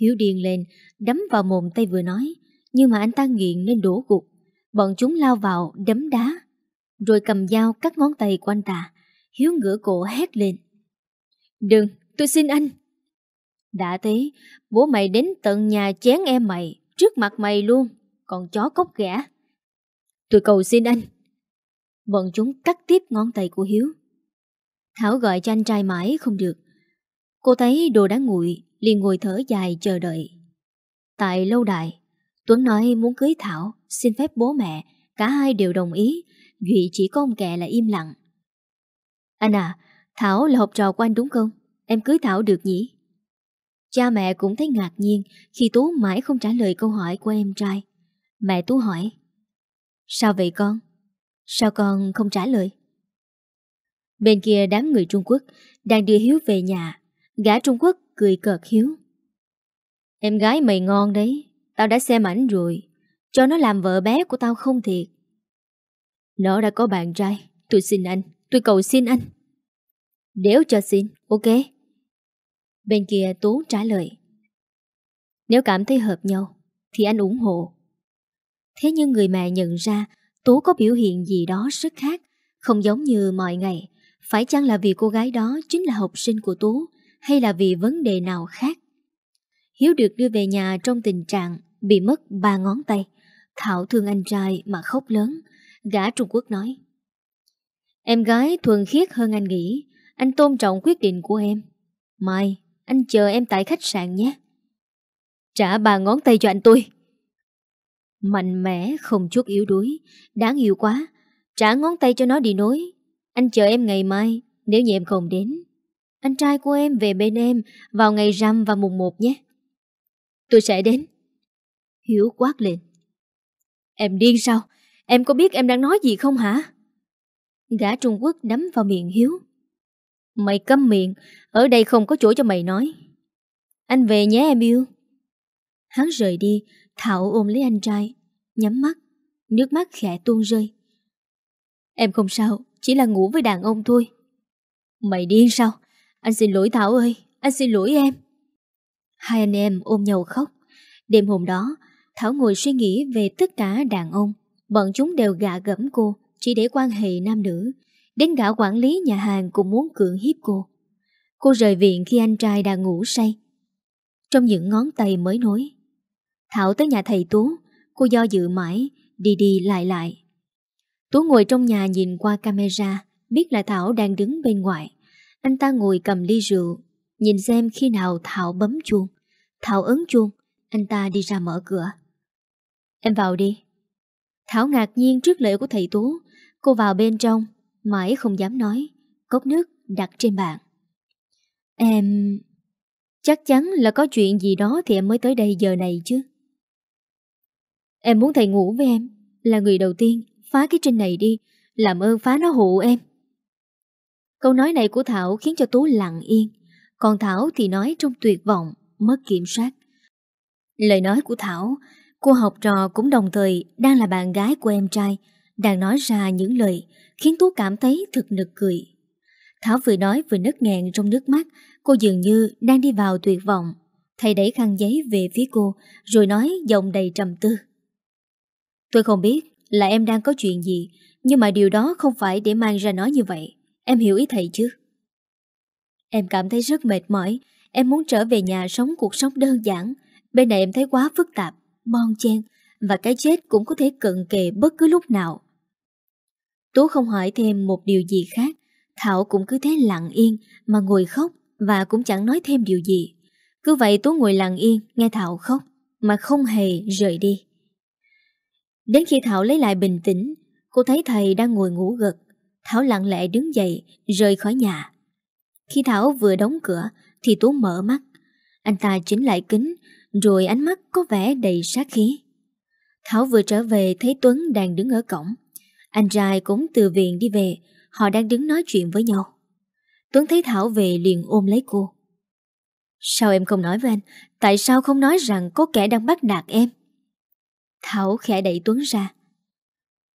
Hiếu điên lên, đấm vào mồm tay vừa nói, nhưng mà anh ta nghiện nên đổ gục. Bọn chúng lao vào, đấm đá, rồi cầm dao cắt ngón tay của anh ta. Hiếu ngửa cổ hét lên. Đừng, tôi xin anh. Đã thế, bố mày đến tận nhà chén em mày, trước mặt mày luôn, còn chó cốc ghẻ. Tôi cầu xin anh. Bọn chúng cắt tiếp ngón tay của Hiếu. Thảo gọi cho anh trai mãi không được. Cô thấy đồ đã nguội, liền ngồi thở dài chờ đợi. Tại lâu đài, Tuấn nói muốn cưới Thảo, xin phép bố mẹ, cả hai đều đồng ý, Duy chỉ có ông kẹ là im lặng. Anh à, Thảo là học trò của anh đúng không? Em cưới Thảo được nhỉ? Cha mẹ cũng thấy ngạc nhiên khi Tú mãi không trả lời câu hỏi của em trai. Mẹ Tú hỏi, Sao vậy con? Sao con không trả lời? Bên kia đám người Trung Quốc đang đưa Hiếu về nhà. Gã Trung Quốc cười cợt Hiếu. Em gái mày ngon đấy Tao đã xem ảnh rồi Cho nó làm vợ bé của tao không thiệt Nó đã có bạn trai Tôi xin anh Tôi cầu xin anh Nếu cho xin Ok Bên kia Tú trả lời Nếu cảm thấy hợp nhau Thì anh ủng hộ Thế nhưng người mẹ nhận ra Tú có biểu hiện gì đó rất khác Không giống như mọi ngày Phải chăng là vì cô gái đó chính là học sinh của Tú Hay là vì vấn đề nào khác Hiếu được đưa về nhà trong tình trạng bị mất ba ngón tay. Thảo thương anh trai mà khóc lớn. Gã Trung Quốc nói. Em gái thuần khiết hơn anh nghĩ. Anh tôn trọng quyết định của em. Mai, anh chờ em tại khách sạn nhé. Trả ba ngón tay cho anh tôi. Mạnh mẽ, không chút yếu đuối. Đáng yêu quá. Trả ngón tay cho nó đi nối. Anh chờ em ngày mai, nếu như em không đến. Anh trai của em về bên em vào ngày rằm và mùng một nhé. Tôi sẽ đến. Hiếu quát lên. Em điên sao? Em có biết em đang nói gì không hả? Gã Trung Quốc đấm vào miệng Hiếu. Mày câm miệng, ở đây không có chỗ cho mày nói. Anh về nhé em yêu. Hắn rời đi, Thảo ôm lấy anh trai, nhắm mắt, nước mắt khẽ tuôn rơi. Em không sao, chỉ là ngủ với đàn ông thôi. Mày điên sao? Anh xin lỗi Thảo ơi, anh xin lỗi em hai anh em ôm nhau khóc. Đêm hôm đó, Thảo ngồi suy nghĩ về tất cả đàn ông. Bọn chúng đều gạ gẫm cô, chỉ để quan hệ nam nữ. Đến gã quản lý nhà hàng cũng muốn cưỡng hiếp cô. Cô rời viện khi anh trai đang ngủ say. Trong những ngón tay mới nối. Thảo tới nhà thầy Tú, cô do dự mãi, đi đi lại lại. Tú ngồi trong nhà nhìn qua camera, biết là Thảo đang đứng bên ngoài. Anh ta ngồi cầm ly rượu, nhìn xem khi nào Thảo bấm chuông. Thảo ấn chuông, anh ta đi ra mở cửa. Em vào đi. Thảo ngạc nhiên trước lễ của thầy Tú, cô vào bên trong, mãi không dám nói, cốc nước đặt trên bàn. Em... Chắc chắn là có chuyện gì đó thì em mới tới đây giờ này chứ. Em muốn thầy ngủ với em, là người đầu tiên, phá cái trên này đi, làm ơn phá nó hộ em. Câu nói này của Thảo khiến cho Tú lặng yên, còn Thảo thì nói trong tuyệt vọng mất kiểm soát. Lời nói của Thảo, cô học trò cũng đồng thời đang là bạn gái của em trai, đang nói ra những lời khiến Tú cảm thấy thật nực cười. Thảo vừa nói vừa nứt nghẹn trong nước mắt, cô dường như đang đi vào tuyệt vọng. Thầy đẩy khăn giấy về phía cô, rồi nói giọng đầy trầm tư. Tôi không biết là em đang có chuyện gì, nhưng mà điều đó không phải để mang ra nói như vậy. Em hiểu ý thầy chứ? Em cảm thấy rất mệt mỏi Em muốn trở về nhà sống cuộc sống đơn giản Bên này em thấy quá phức tạp mon chen Và cái chết cũng có thể cận kề bất cứ lúc nào Tú không hỏi thêm một điều gì khác Thảo cũng cứ thế lặng yên Mà ngồi khóc Và cũng chẳng nói thêm điều gì Cứ vậy Tú ngồi lặng yên Nghe Thảo khóc Mà không hề rời đi Đến khi Thảo lấy lại bình tĩnh Cô thấy thầy đang ngồi ngủ gật Thảo lặng lẽ đứng dậy Rời khỏi nhà Khi Thảo vừa đóng cửa thì Tú mở mắt. Anh ta chỉnh lại kính, rồi ánh mắt có vẻ đầy sát khí. Thảo vừa trở về thấy Tuấn đang đứng ở cổng. Anh trai cũng từ viện đi về, họ đang đứng nói chuyện với nhau. Tuấn thấy Thảo về liền ôm lấy cô. Sao em không nói với anh? Tại sao không nói rằng có kẻ đang bắt nạt em? Thảo khẽ đẩy Tuấn ra.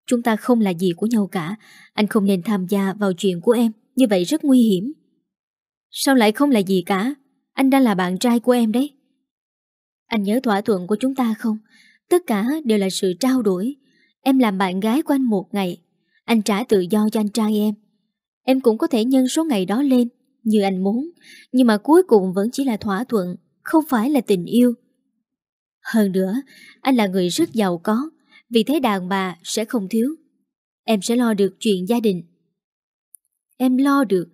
Chúng ta không là gì của nhau cả, anh không nên tham gia vào chuyện của em, như vậy rất nguy hiểm. Sao lại không là gì cả Anh đang là bạn trai của em đấy Anh nhớ thỏa thuận của chúng ta không Tất cả đều là sự trao đổi Em làm bạn gái của anh một ngày Anh trả tự do cho anh trai em Em cũng có thể nhân số ngày đó lên Như anh muốn Nhưng mà cuối cùng vẫn chỉ là thỏa thuận Không phải là tình yêu Hơn nữa Anh là người rất giàu có Vì thế đàn bà sẽ không thiếu Em sẽ lo được chuyện gia đình Em lo được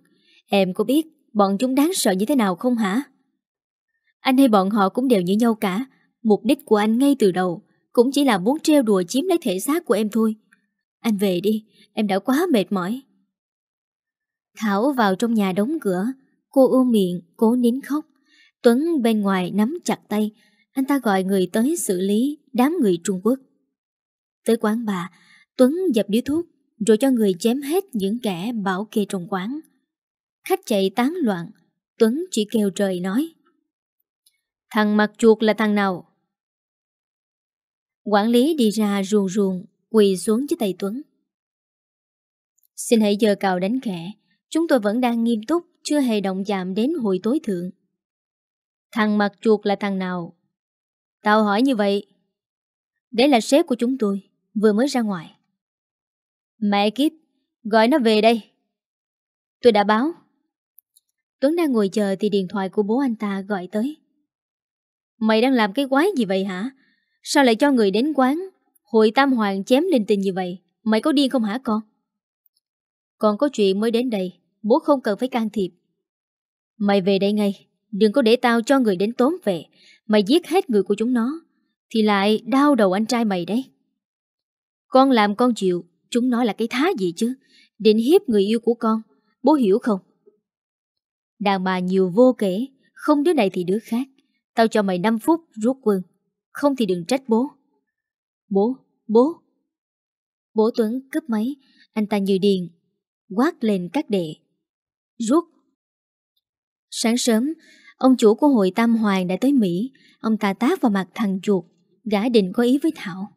Em có biết Bọn chúng đáng sợ như thế nào không hả? Anh hay bọn họ cũng đều như nhau cả Mục đích của anh ngay từ đầu Cũng chỉ là muốn treo đùa chiếm lấy thể xác của em thôi Anh về đi Em đã quá mệt mỏi Thảo vào trong nhà đóng cửa Cô ôm miệng, cố nín khóc Tuấn bên ngoài nắm chặt tay Anh ta gọi người tới xử lý Đám người Trung Quốc Tới quán bà Tuấn dập điếu thuốc Rồi cho người chém hết những kẻ bảo kê trong quán khách chạy tán loạn. Tuấn chỉ kêu trời nói. Thằng mặt chuột là thằng nào? Quản lý đi ra ruồn ruồn, quỳ xuống dưới tay Tuấn. Xin hãy giờ cào đánh khẽ, chúng tôi vẫn đang nghiêm túc, chưa hề động chạm đến hội tối thượng. Thằng mặt chuột là thằng nào? Tao hỏi như vậy. Đấy là sếp của chúng tôi, vừa mới ra ngoài. Mẹ kiếp, gọi nó về đây. Tôi đã báo, Tuấn đang ngồi chờ thì điện thoại của bố anh ta gọi tới. Mày đang làm cái quái gì vậy hả? Sao lại cho người đến quán? Hội Tam Hoàng chém linh tình như vậy. Mày có điên không hả con? Con có chuyện mới đến đây. Bố không cần phải can thiệp. Mày về đây ngay. Đừng có để tao cho người đến tốn về. Mày giết hết người của chúng nó. Thì lại đau đầu anh trai mày đấy. Con làm con chịu. Chúng nó là cái thá gì chứ? Định hiếp người yêu của con. Bố hiểu không? Đàn bà nhiều vô kể Không đứa này thì đứa khác Tao cho mày 5 phút rút quân Không thì đừng trách bố Bố, bố Bố Tuấn cướp máy Anh ta như điền, Quát lên các đệ Rút Sáng sớm Ông chủ của hội Tam Hoàng đã tới Mỹ Ông ta tát vào mặt thằng chuột Gã định có ý với Thảo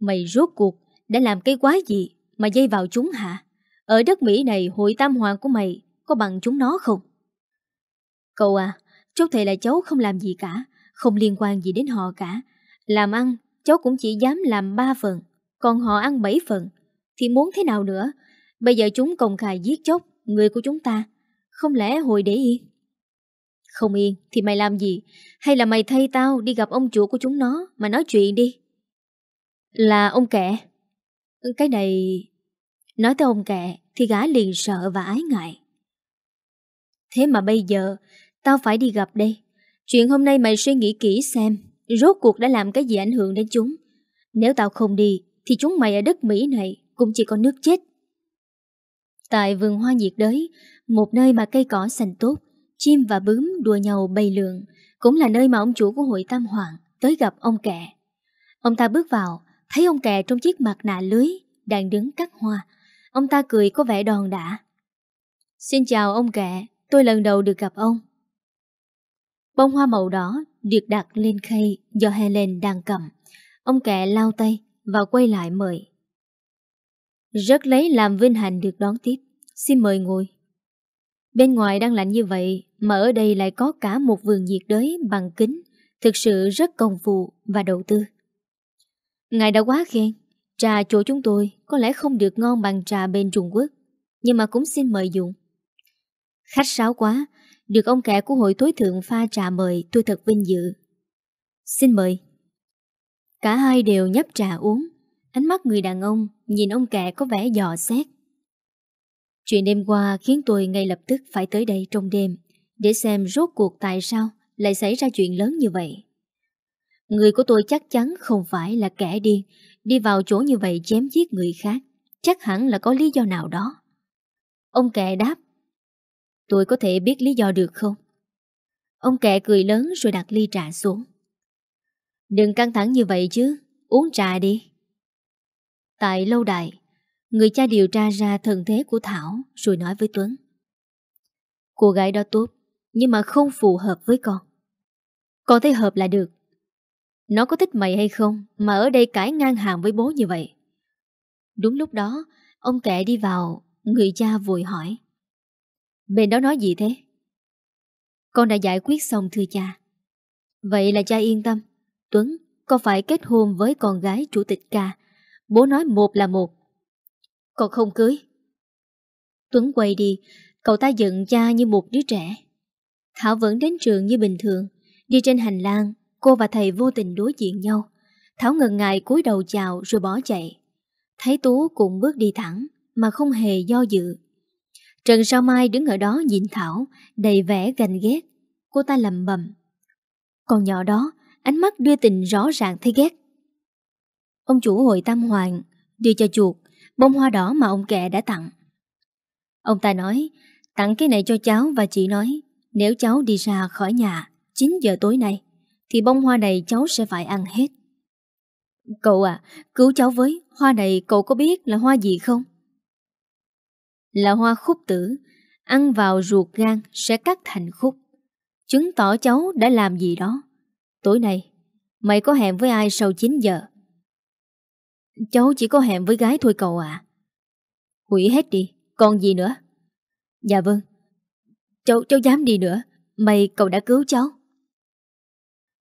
Mày rốt cuộc Đã làm cái quái gì Mà dây vào chúng hả Ở đất Mỹ này hội Tam Hoàng của mày có bằng chúng nó không? Cậu à, cháu thề là cháu không làm gì cả, không liên quan gì đến họ cả. Làm ăn, cháu cũng chỉ dám làm ba phần, còn họ ăn bảy phần. Thì muốn thế nào nữa? Bây giờ chúng công khai giết chóc, người của chúng ta. Không lẽ hồi để yên? Không yên, thì mày làm gì? Hay là mày thay tao đi gặp ông chủ của chúng nó mà nói chuyện đi? Là ông kẻ. Cái này... Nói tới ông kẻ thì gã liền sợ và ái ngại. Thế mà bây giờ Tao phải đi gặp đây Chuyện hôm nay mày suy nghĩ kỹ xem Rốt cuộc đã làm cái gì ảnh hưởng đến chúng Nếu tao không đi Thì chúng mày ở đất Mỹ này Cũng chỉ có nước chết Tại vườn hoa nhiệt đới Một nơi mà cây cỏ xanh tốt Chim và bướm đùa nhau bay lượn Cũng là nơi mà ông chủ của hội Tam Hoàng Tới gặp ông kẹ Ông ta bước vào Thấy ông kẹ trong chiếc mặt nạ lưới Đang đứng cắt hoa Ông ta cười có vẻ đòn đã Xin chào ông kẹ Tôi lần đầu được gặp ông Bông hoa màu đỏ Được đặt lên khay Do Helen đang cầm Ông kẹ lao tay và quay lại mời Rất lấy làm vinh hạnh được đón tiếp Xin mời ngồi Bên ngoài đang lạnh như vậy Mà ở đây lại có cả một vườn nhiệt đới bằng kính Thực sự rất công phu và đầu tư Ngài đã quá khen Trà chỗ chúng tôi có lẽ không được ngon bằng trà bên Trung Quốc Nhưng mà cũng xin mời dùng. Khách sáo quá, được ông kẻ của hội tối thượng pha trà mời tôi thật vinh dự. Xin mời. Cả hai đều nhấp trà uống. Ánh mắt người đàn ông nhìn ông kẻ có vẻ dò xét. Chuyện đêm qua khiến tôi ngay lập tức phải tới đây trong đêm để xem rốt cuộc tại sao lại xảy ra chuyện lớn như vậy. Người của tôi chắc chắn không phải là kẻ điên đi vào chỗ như vậy chém giết người khác. Chắc hẳn là có lý do nào đó. Ông kẻ đáp Tôi có thể biết lý do được không? Ông kẹ cười lớn rồi đặt ly trà xuống. Đừng căng thẳng như vậy chứ, uống trà đi. Tại lâu đài, người cha điều tra ra thần thế của Thảo rồi nói với Tuấn. Cô gái đó tốt, nhưng mà không phù hợp với con. Con thấy hợp là được. Nó có thích mày hay không mà ở đây cãi ngang hàng với bố như vậy? Đúng lúc đó, ông kẹ đi vào, người cha vội hỏi. Bên đó nói gì thế? Con đã giải quyết xong thưa cha. Vậy là cha yên tâm. Tuấn, con phải kết hôn với con gái chủ tịch ca. Bố nói một là một. Con không cưới. Tuấn quay đi, cậu ta giận cha như một đứa trẻ. Thảo vẫn đến trường như bình thường. Đi trên hành lang, cô và thầy vô tình đối diện nhau. Thảo ngần ngại cúi đầu chào rồi bỏ chạy. Thấy Tú cũng bước đi thẳng mà không hề do dự. Trần Sao Mai đứng ở đó nhìn Thảo, đầy vẻ ganh ghét. Cô ta lầm bầm. Còn nhỏ đó, ánh mắt đưa tình rõ ràng thấy ghét. Ông chủ hội tam hoàng đưa cho chuột bông hoa đỏ mà ông kẹ đã tặng. Ông ta nói, tặng cái này cho cháu và chị nói, nếu cháu đi ra khỏi nhà 9 giờ tối nay, thì bông hoa này cháu sẽ phải ăn hết. Cậu à, cứu cháu với, hoa này cậu có biết là hoa gì không? là hoa khúc tử, ăn vào ruột gan sẽ cắt thành khúc. Chứng tỏ cháu đã làm gì đó. Tối nay, mày có hẹn với ai sau 9 giờ? Cháu chỉ có hẹn với gái thôi cậu ạ. À. Hủy hết đi, còn gì nữa? Dạ vâng. Cháu, cháu dám đi nữa. Mày cậu đã cứu cháu.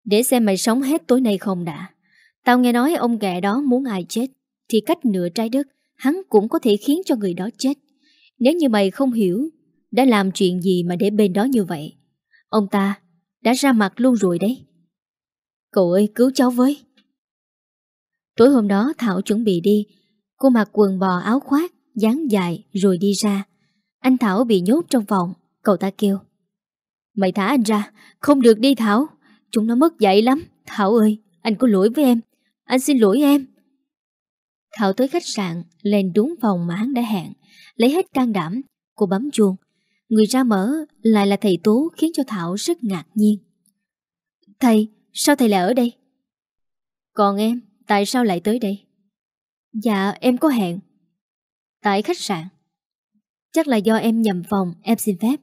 Để xem mày sống hết tối nay không đã. Tao nghe nói ông ghẹ đó muốn ai chết, thì cách nửa trái đất, hắn cũng có thể khiến cho người đó chết. Nếu như mày không hiểu Đã làm chuyện gì mà để bên đó như vậy Ông ta đã ra mặt luôn rồi đấy Cậu ơi cứu cháu với Tối hôm đó Thảo chuẩn bị đi Cô mặc quần bò áo khoác dáng dài rồi đi ra Anh Thảo bị nhốt trong phòng Cậu ta kêu Mày thả anh ra Không được đi Thảo Chúng nó mất dạy lắm Thảo ơi anh có lỗi với em Anh xin lỗi em Thảo tới khách sạn lên đúng phòng mà hắn đã hẹn Lấy hết can đảm Cô bấm chuông Người ra mở lại là thầy Tố Khiến cho Thảo rất ngạc nhiên Thầy, sao thầy lại ở đây? Còn em, tại sao lại tới đây? Dạ, em có hẹn Tại khách sạn Chắc là do em nhầm phòng, em xin phép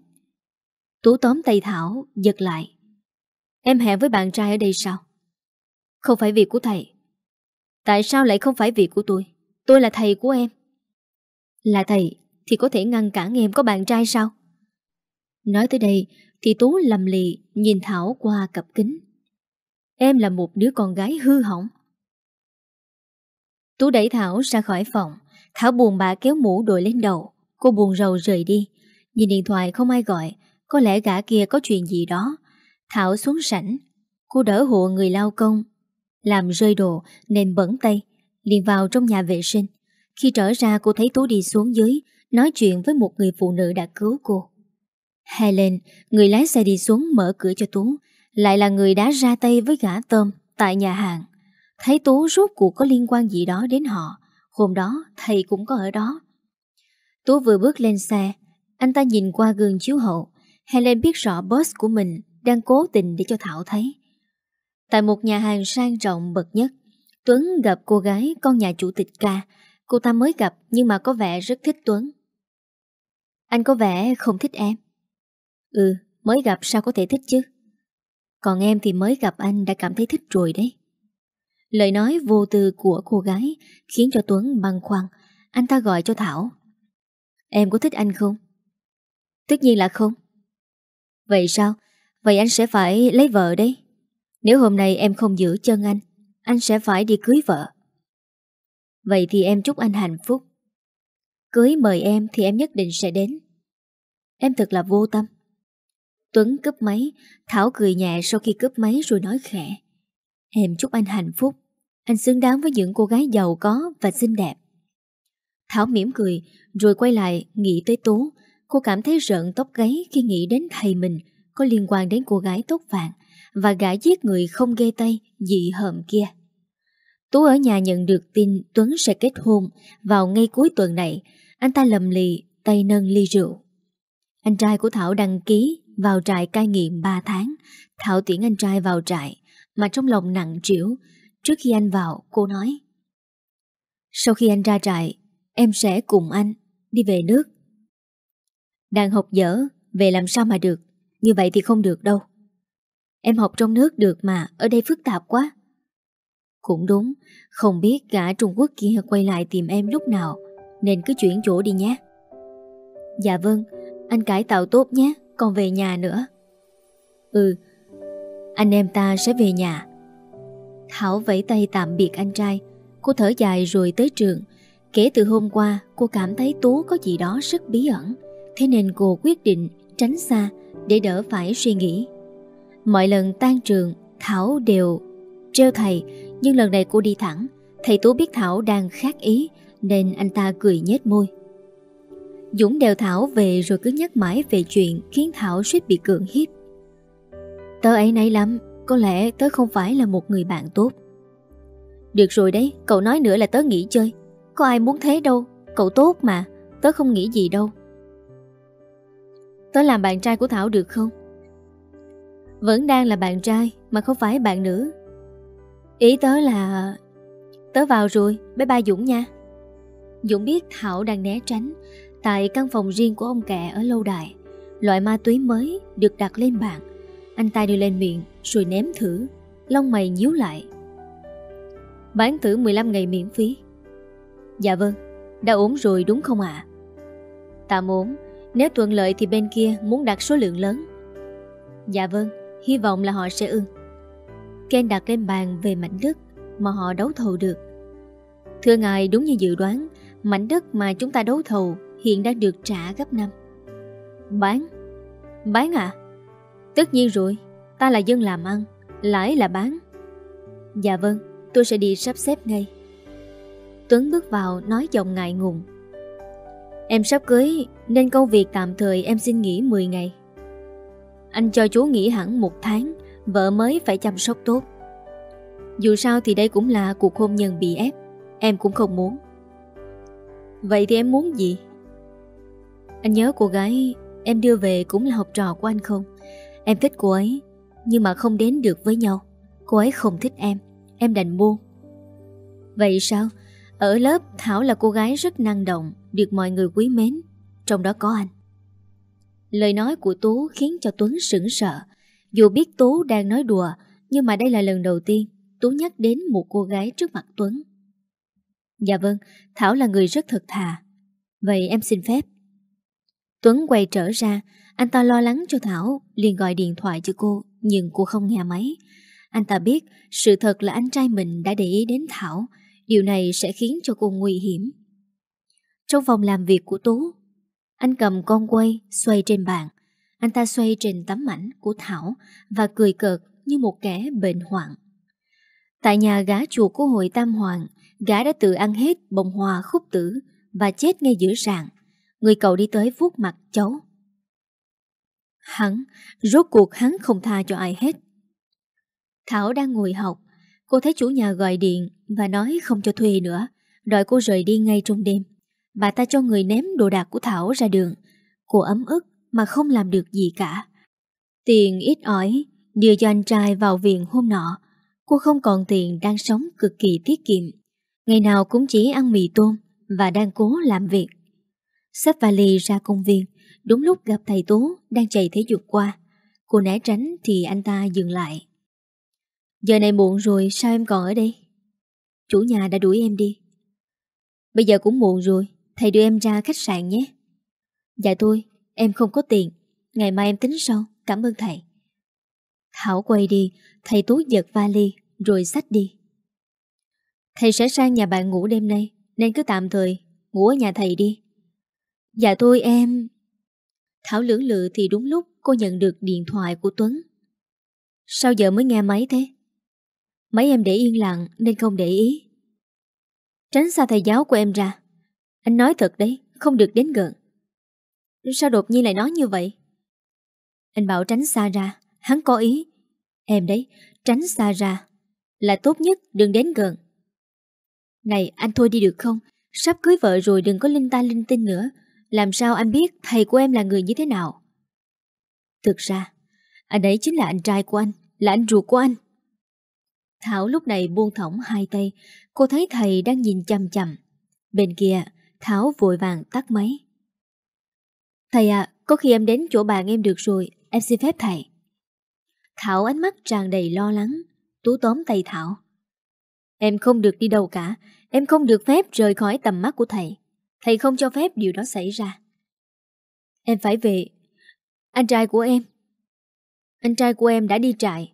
Tú tóm tay Thảo, giật lại Em hẹn với bạn trai ở đây sao? Không phải việc của thầy Tại sao lại không phải việc của tôi? Tôi là thầy của em Là thầy, thì có thể ngăn cản em có bạn trai sao Nói tới đây Thì Tú lầm lì Nhìn Thảo qua cặp kính Em là một đứa con gái hư hỏng Tú đẩy Thảo ra khỏi phòng Thảo buồn bã kéo mũ đội lên đầu Cô buồn rầu rời đi Nhìn điện thoại không ai gọi Có lẽ gã kia có chuyện gì đó Thảo xuống sảnh Cô đỡ hộ người lao công Làm rơi đồ nên bẩn tay Liền vào trong nhà vệ sinh Khi trở ra cô thấy Tú đi xuống dưới nói chuyện với một người phụ nữ đã cứu cô. Helen, người lái xe đi xuống mở cửa cho Tú, lại là người đã ra tay với gã tôm tại nhà hàng. Thấy Tú rốt cuộc có liên quan gì đó đến họ, hôm đó thầy cũng có ở đó. Tú vừa bước lên xe, anh ta nhìn qua gương chiếu hậu, Helen biết rõ boss của mình đang cố tình để cho Thảo thấy. Tại một nhà hàng sang trọng bậc nhất, Tuấn gặp cô gái con nhà chủ tịch ca, cô ta mới gặp nhưng mà có vẻ rất thích Tuấn. Anh có vẻ không thích em Ừ mới gặp sao có thể thích chứ Còn em thì mới gặp anh đã cảm thấy thích rồi đấy Lời nói vô tư của cô gái Khiến cho Tuấn băng khoăn Anh ta gọi cho Thảo Em có thích anh không? Tất nhiên là không Vậy sao? Vậy anh sẽ phải lấy vợ đấy Nếu hôm nay em không giữ chân anh Anh sẽ phải đi cưới vợ Vậy thì em chúc anh hạnh phúc Cưới mời em thì em nhất định sẽ đến Em thật là vô tâm Tuấn cướp máy Thảo cười nhẹ sau khi cướp máy rồi nói khẽ Em chúc anh hạnh phúc Anh xứng đáng với những cô gái giàu có Và xinh đẹp Thảo mỉm cười rồi quay lại Nghĩ tới Tố Cô cảm thấy rợn tóc gáy khi nghĩ đến thầy mình Có liên quan đến cô gái tốt vàng Và gã giết người không ghê tay Dị hợm kia Tú ở nhà nhận được tin Tuấn sẽ kết hôn vào ngay cuối tuần này anh ta lầm lì tay nâng ly rượu Anh trai của Thảo đăng ký Vào trại cai nghiện 3 tháng Thảo tiễn anh trai vào trại Mà trong lòng nặng trĩu Trước khi anh vào cô nói Sau khi anh ra trại Em sẽ cùng anh đi về nước Đang học dở Về làm sao mà được Như vậy thì không được đâu Em học trong nước được mà Ở đây phức tạp quá Cũng đúng Không biết cả Trung Quốc kia quay lại tìm em lúc nào nên cứ chuyển chỗ đi nhé Dạ vâng Anh cải tạo tốt nhé Còn về nhà nữa Ừ Anh em ta sẽ về nhà Thảo vẫy tay tạm biệt anh trai Cô thở dài rồi tới trường Kể từ hôm qua cô cảm thấy Tú có gì đó rất bí ẩn Thế nên cô quyết định tránh xa Để đỡ phải suy nghĩ Mọi lần tan trường Thảo đều trêu thầy Nhưng lần này cô đi thẳng Thầy Tú biết Thảo đang khác ý nên anh ta cười nhếch môi. Dũng đèo Thảo về rồi cứ nhắc mãi về chuyện khiến Thảo suýt bị cưỡng hiếp. Tớ ấy nấy lắm, có lẽ tớ không phải là một người bạn tốt. Được rồi đấy, cậu nói nữa là tớ nghỉ chơi. Có ai muốn thế đâu, cậu tốt mà, tớ không nghĩ gì đâu. Tớ làm bạn trai của Thảo được không? Vẫn đang là bạn trai mà không phải bạn nữ. Ý tớ là... Tớ vào rồi, bye bye Dũng nha. Dũng biết Thảo đang né tránh Tại căn phòng riêng của ông kẹ ở lâu đài Loại ma túy mới được đặt lên bàn Anh ta đưa lên miệng Rồi ném thử Lông mày nhíu lại Bán thử 15 ngày miễn phí Dạ vâng Đã ổn rồi đúng không ạ à? Tạm ổn Nếu thuận lợi thì bên kia muốn đặt số lượng lớn Dạ vâng Hy vọng là họ sẽ ưng Ken đặt lên bàn về mảnh đất Mà họ đấu thầu được Thưa ngài đúng như dự đoán mảnh đất mà chúng ta đấu thầu hiện đang được trả gấp năm. Bán? Bán à? Tất nhiên rồi, ta là dân làm ăn, lãi là bán. Dạ vâng, tôi sẽ đi sắp xếp ngay. Tuấn bước vào nói giọng ngại ngùng. Em sắp cưới nên công việc tạm thời em xin nghỉ 10 ngày. Anh cho chú nghỉ hẳn một tháng, vợ mới phải chăm sóc tốt. Dù sao thì đây cũng là cuộc hôn nhân bị ép, em cũng không muốn. Vậy thì em muốn gì? Anh nhớ cô gái em đưa về cũng là học trò của anh không? Em thích cô ấy, nhưng mà không đến được với nhau. Cô ấy không thích em, em đành buông. Vậy sao? Ở lớp Thảo là cô gái rất năng động, được mọi người quý mến, trong đó có anh. Lời nói của Tú khiến cho Tuấn sững sợ. Dù biết Tú đang nói đùa, nhưng mà đây là lần đầu tiên Tú nhắc đến một cô gái trước mặt Tuấn. Dạ vâng, Thảo là người rất thật thà. Vậy em xin phép. Tuấn quay trở ra, anh ta lo lắng cho Thảo, liền gọi điện thoại cho cô, nhưng cô không nghe máy. Anh ta biết sự thật là anh trai mình đã để ý đến Thảo, điều này sẽ khiến cho cô nguy hiểm. Trong phòng làm việc của Tú, anh cầm con quay xoay trên bàn. Anh ta xoay trên tấm ảnh của Thảo và cười cợt như một kẻ bệnh hoạn. Tại nhà gá chùa của hội Tam Hoàng, gã đã tự ăn hết bông hoa khúc tử và chết ngay giữa sàn. Người cậu đi tới vuốt mặt cháu. Hắn, rốt cuộc hắn không tha cho ai hết. Thảo đang ngồi học, cô thấy chủ nhà gọi điện và nói không cho thuê nữa, đòi cô rời đi ngay trong đêm. Bà ta cho người ném đồ đạc của Thảo ra đường. Cô ấm ức mà không làm được gì cả. Tiền ít ỏi, đưa cho anh trai vào viện hôm nọ. Cô không còn tiền đang sống cực kỳ tiết kiệm. Ngày nào cũng chỉ ăn mì tôm Và đang cố làm việc Xếp vali ra công viên Đúng lúc gặp thầy tú đang chạy thể dục qua Cô né tránh thì anh ta dừng lại Giờ này muộn rồi sao em còn ở đây Chủ nhà đã đuổi em đi Bây giờ cũng muộn rồi Thầy đưa em ra khách sạn nhé Dạ tôi em không có tiền Ngày mai em tính sau Cảm ơn thầy Thảo quay đi Thầy tú giật vali Rồi xách đi Thầy sẽ sang nhà bạn ngủ đêm nay Nên cứ tạm thời Ngủ ở nhà thầy đi Dạ tôi em Thảo lưỡng lự thì đúng lúc cô nhận được điện thoại của Tuấn Sao giờ mới nghe máy thế mấy em để yên lặng Nên không để ý Tránh xa thầy giáo của em ra Anh nói thật đấy Không được đến gần Sao đột nhiên lại nói như vậy Anh bảo tránh xa ra Hắn có ý Em đấy tránh xa ra Là tốt nhất đừng đến gần này anh thôi đi được không Sắp cưới vợ rồi đừng có linh ta linh tinh nữa Làm sao anh biết thầy của em là người như thế nào Thực ra Anh ấy chính là anh trai của anh Là anh ruột của anh Thảo lúc này buông thõng hai tay Cô thấy thầy đang nhìn chằm chằm Bên kia Thảo vội vàng tắt máy Thầy à Có khi em đến chỗ bạn em được rồi Em xin phép thầy Thảo ánh mắt tràn đầy lo lắng Tú tóm tay Thảo Em không được đi đâu cả Em không được phép rời khỏi tầm mắt của thầy Thầy không cho phép điều đó xảy ra Em phải về Anh trai của em Anh trai của em đã đi trại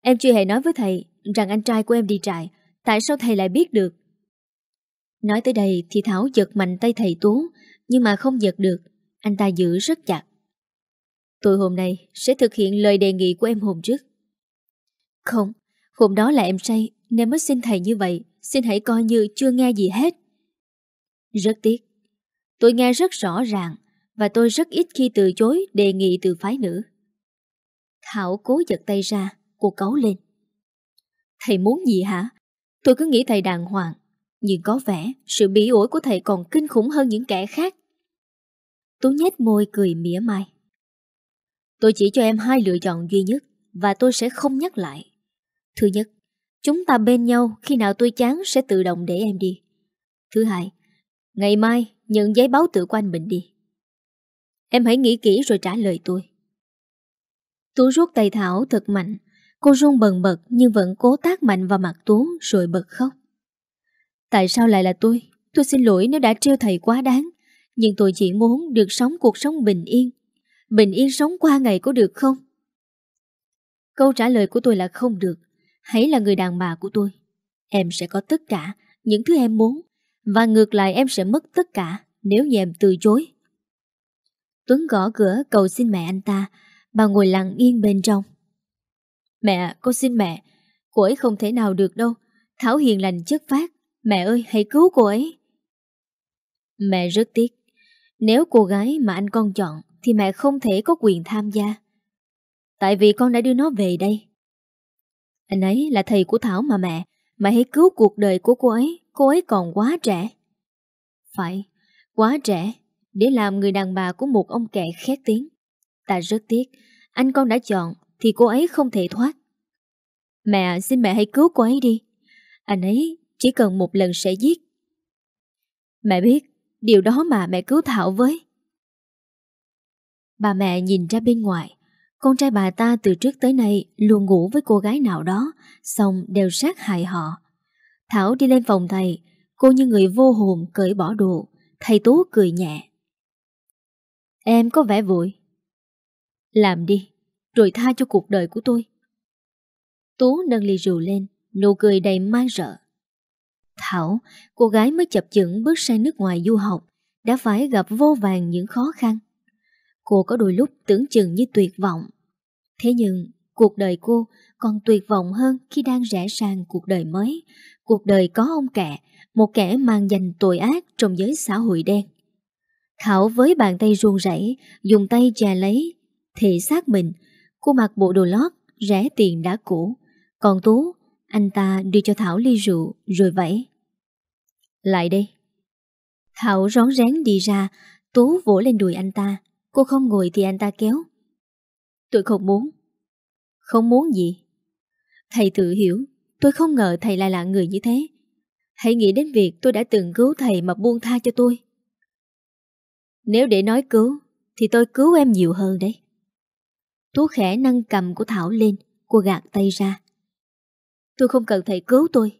Em chưa hề nói với thầy Rằng anh trai của em đi trại Tại sao thầy lại biết được Nói tới đây thì Thảo giật mạnh tay thầy Tú Nhưng mà không giật được Anh ta giữ rất chặt Tôi hôm nay sẽ thực hiện lời đề nghị của em hôm trước Không Hôm đó là em say nên mới xin thầy như vậy Xin hãy coi như chưa nghe gì hết Rất tiếc Tôi nghe rất rõ ràng Và tôi rất ít khi từ chối đề nghị từ phái nữ Thảo cố giật tay ra Cô cấu lên Thầy muốn gì hả Tôi cứ nghĩ thầy đàng hoàng Nhưng có vẻ sự bỉ ổi của thầy còn kinh khủng hơn những kẻ khác Tú nhét môi cười mỉa mai Tôi chỉ cho em hai lựa chọn duy nhất Và tôi sẽ không nhắc lại Thứ nhất Chúng ta bên nhau Khi nào tôi chán sẽ tự động để em đi Thứ hai Ngày mai nhận giấy báo tự của anh mình đi Em hãy nghĩ kỹ rồi trả lời tôi Tú rút tay Thảo thật mạnh Cô run bần bật nhưng vẫn cố tác mạnh vào mặt Tú rồi bật khóc Tại sao lại là tôi? Tôi xin lỗi nếu đã trêu thầy quá đáng Nhưng tôi chỉ muốn được sống cuộc sống bình yên Bình yên sống qua ngày có được không? Câu trả lời của tôi là không được Hãy là người đàn bà của tôi Em sẽ có tất cả Những thứ em muốn Và ngược lại em sẽ mất tất cả Nếu như em từ chối Tuấn gõ cửa cầu xin mẹ anh ta Bà ngồi lặng yên bên trong Mẹ, con xin mẹ Cô ấy không thể nào được đâu Thảo hiền lành chất phát Mẹ ơi hãy cứu cô ấy Mẹ rất tiếc Nếu cô gái mà anh con chọn Thì mẹ không thể có quyền tham gia Tại vì con đã đưa nó về đây anh ấy là thầy của Thảo mà mẹ Mẹ hãy cứu cuộc đời của cô ấy Cô ấy còn quá trẻ Phải, quá trẻ Để làm người đàn bà của một ông kẻ khét tiếng Ta rất tiếc Anh con đã chọn thì cô ấy không thể thoát Mẹ xin mẹ hãy cứu cô ấy đi Anh ấy chỉ cần một lần sẽ giết Mẹ biết Điều đó mà mẹ cứu Thảo với Bà mẹ nhìn ra bên ngoài con trai bà ta từ trước tới nay luôn ngủ với cô gái nào đó, xong đều sát hại họ. Thảo đi lên phòng thầy, cô như người vô hồn cởi bỏ đồ, thầy Tú cười nhẹ. Em có vẻ vội. Làm đi, rồi tha cho cuộc đời của tôi. Tú nâng ly rượu lên, nụ cười đầy man rợ. Thảo, cô gái mới chập chững bước sang nước ngoài du học, đã phải gặp vô vàng những khó khăn. Cô có đôi lúc tưởng chừng như tuyệt vọng. Thế nhưng, cuộc đời cô còn tuyệt vọng hơn khi đang rẽ sang cuộc đời mới. Cuộc đời có ông kẹ, một kẻ mang dành tội ác trong giới xã hội đen. Thảo với bàn tay ruông rẩy dùng tay chà lấy, thể xác mình. Cô mặc bộ đồ lót, rẻ tiền đã cũ. Còn Tú, anh ta đưa cho Thảo ly rượu, rồi vẫy. Lại đây. Thảo rón rén đi ra, Tú vỗ lên đùi anh ta. Cô không ngồi thì anh ta kéo Tôi không muốn Không muốn gì Thầy tự hiểu Tôi không ngờ thầy lại là người như thế Hãy nghĩ đến việc tôi đã từng cứu thầy mà buông tha cho tôi Nếu để nói cứu Thì tôi cứu em nhiều hơn đấy Tú khẽ nâng cầm của Thảo lên Cô gạt tay ra Tôi không cần thầy cứu tôi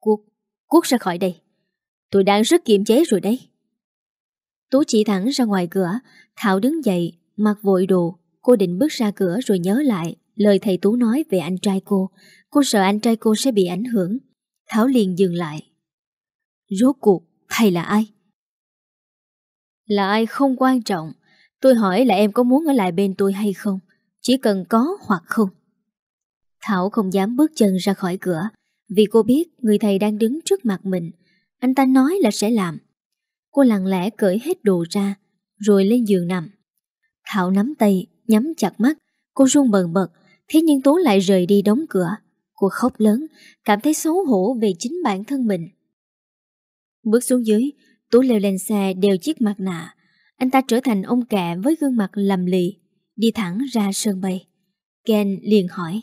Cuốc, cuốc ra khỏi đây Tôi đang rất kiềm chế rồi đấy Tú chỉ thẳng ra ngoài cửa Thảo đứng dậy Mặc vội đồ Cô định bước ra cửa rồi nhớ lại Lời thầy Tú nói về anh trai cô Cô sợ anh trai cô sẽ bị ảnh hưởng Thảo liền dừng lại Rốt cuộc thầy là ai? Là ai không quan trọng Tôi hỏi là em có muốn ở lại bên tôi hay không Chỉ cần có hoặc không Thảo không dám bước chân ra khỏi cửa Vì cô biết người thầy đang đứng trước mặt mình Anh ta nói là sẽ làm Cô lặng lẽ cởi hết đồ ra Rồi lên giường nằm Thảo nắm tay, nhắm chặt mắt Cô run bần bật Thế nhưng Tố lại rời đi đóng cửa Cô khóc lớn, cảm thấy xấu hổ về chính bản thân mình Bước xuống dưới Tú leo lên xe đeo chiếc mặt nạ Anh ta trở thành ông kẹ với gương mặt lầm lì Đi thẳng ra sân bay Ken liền hỏi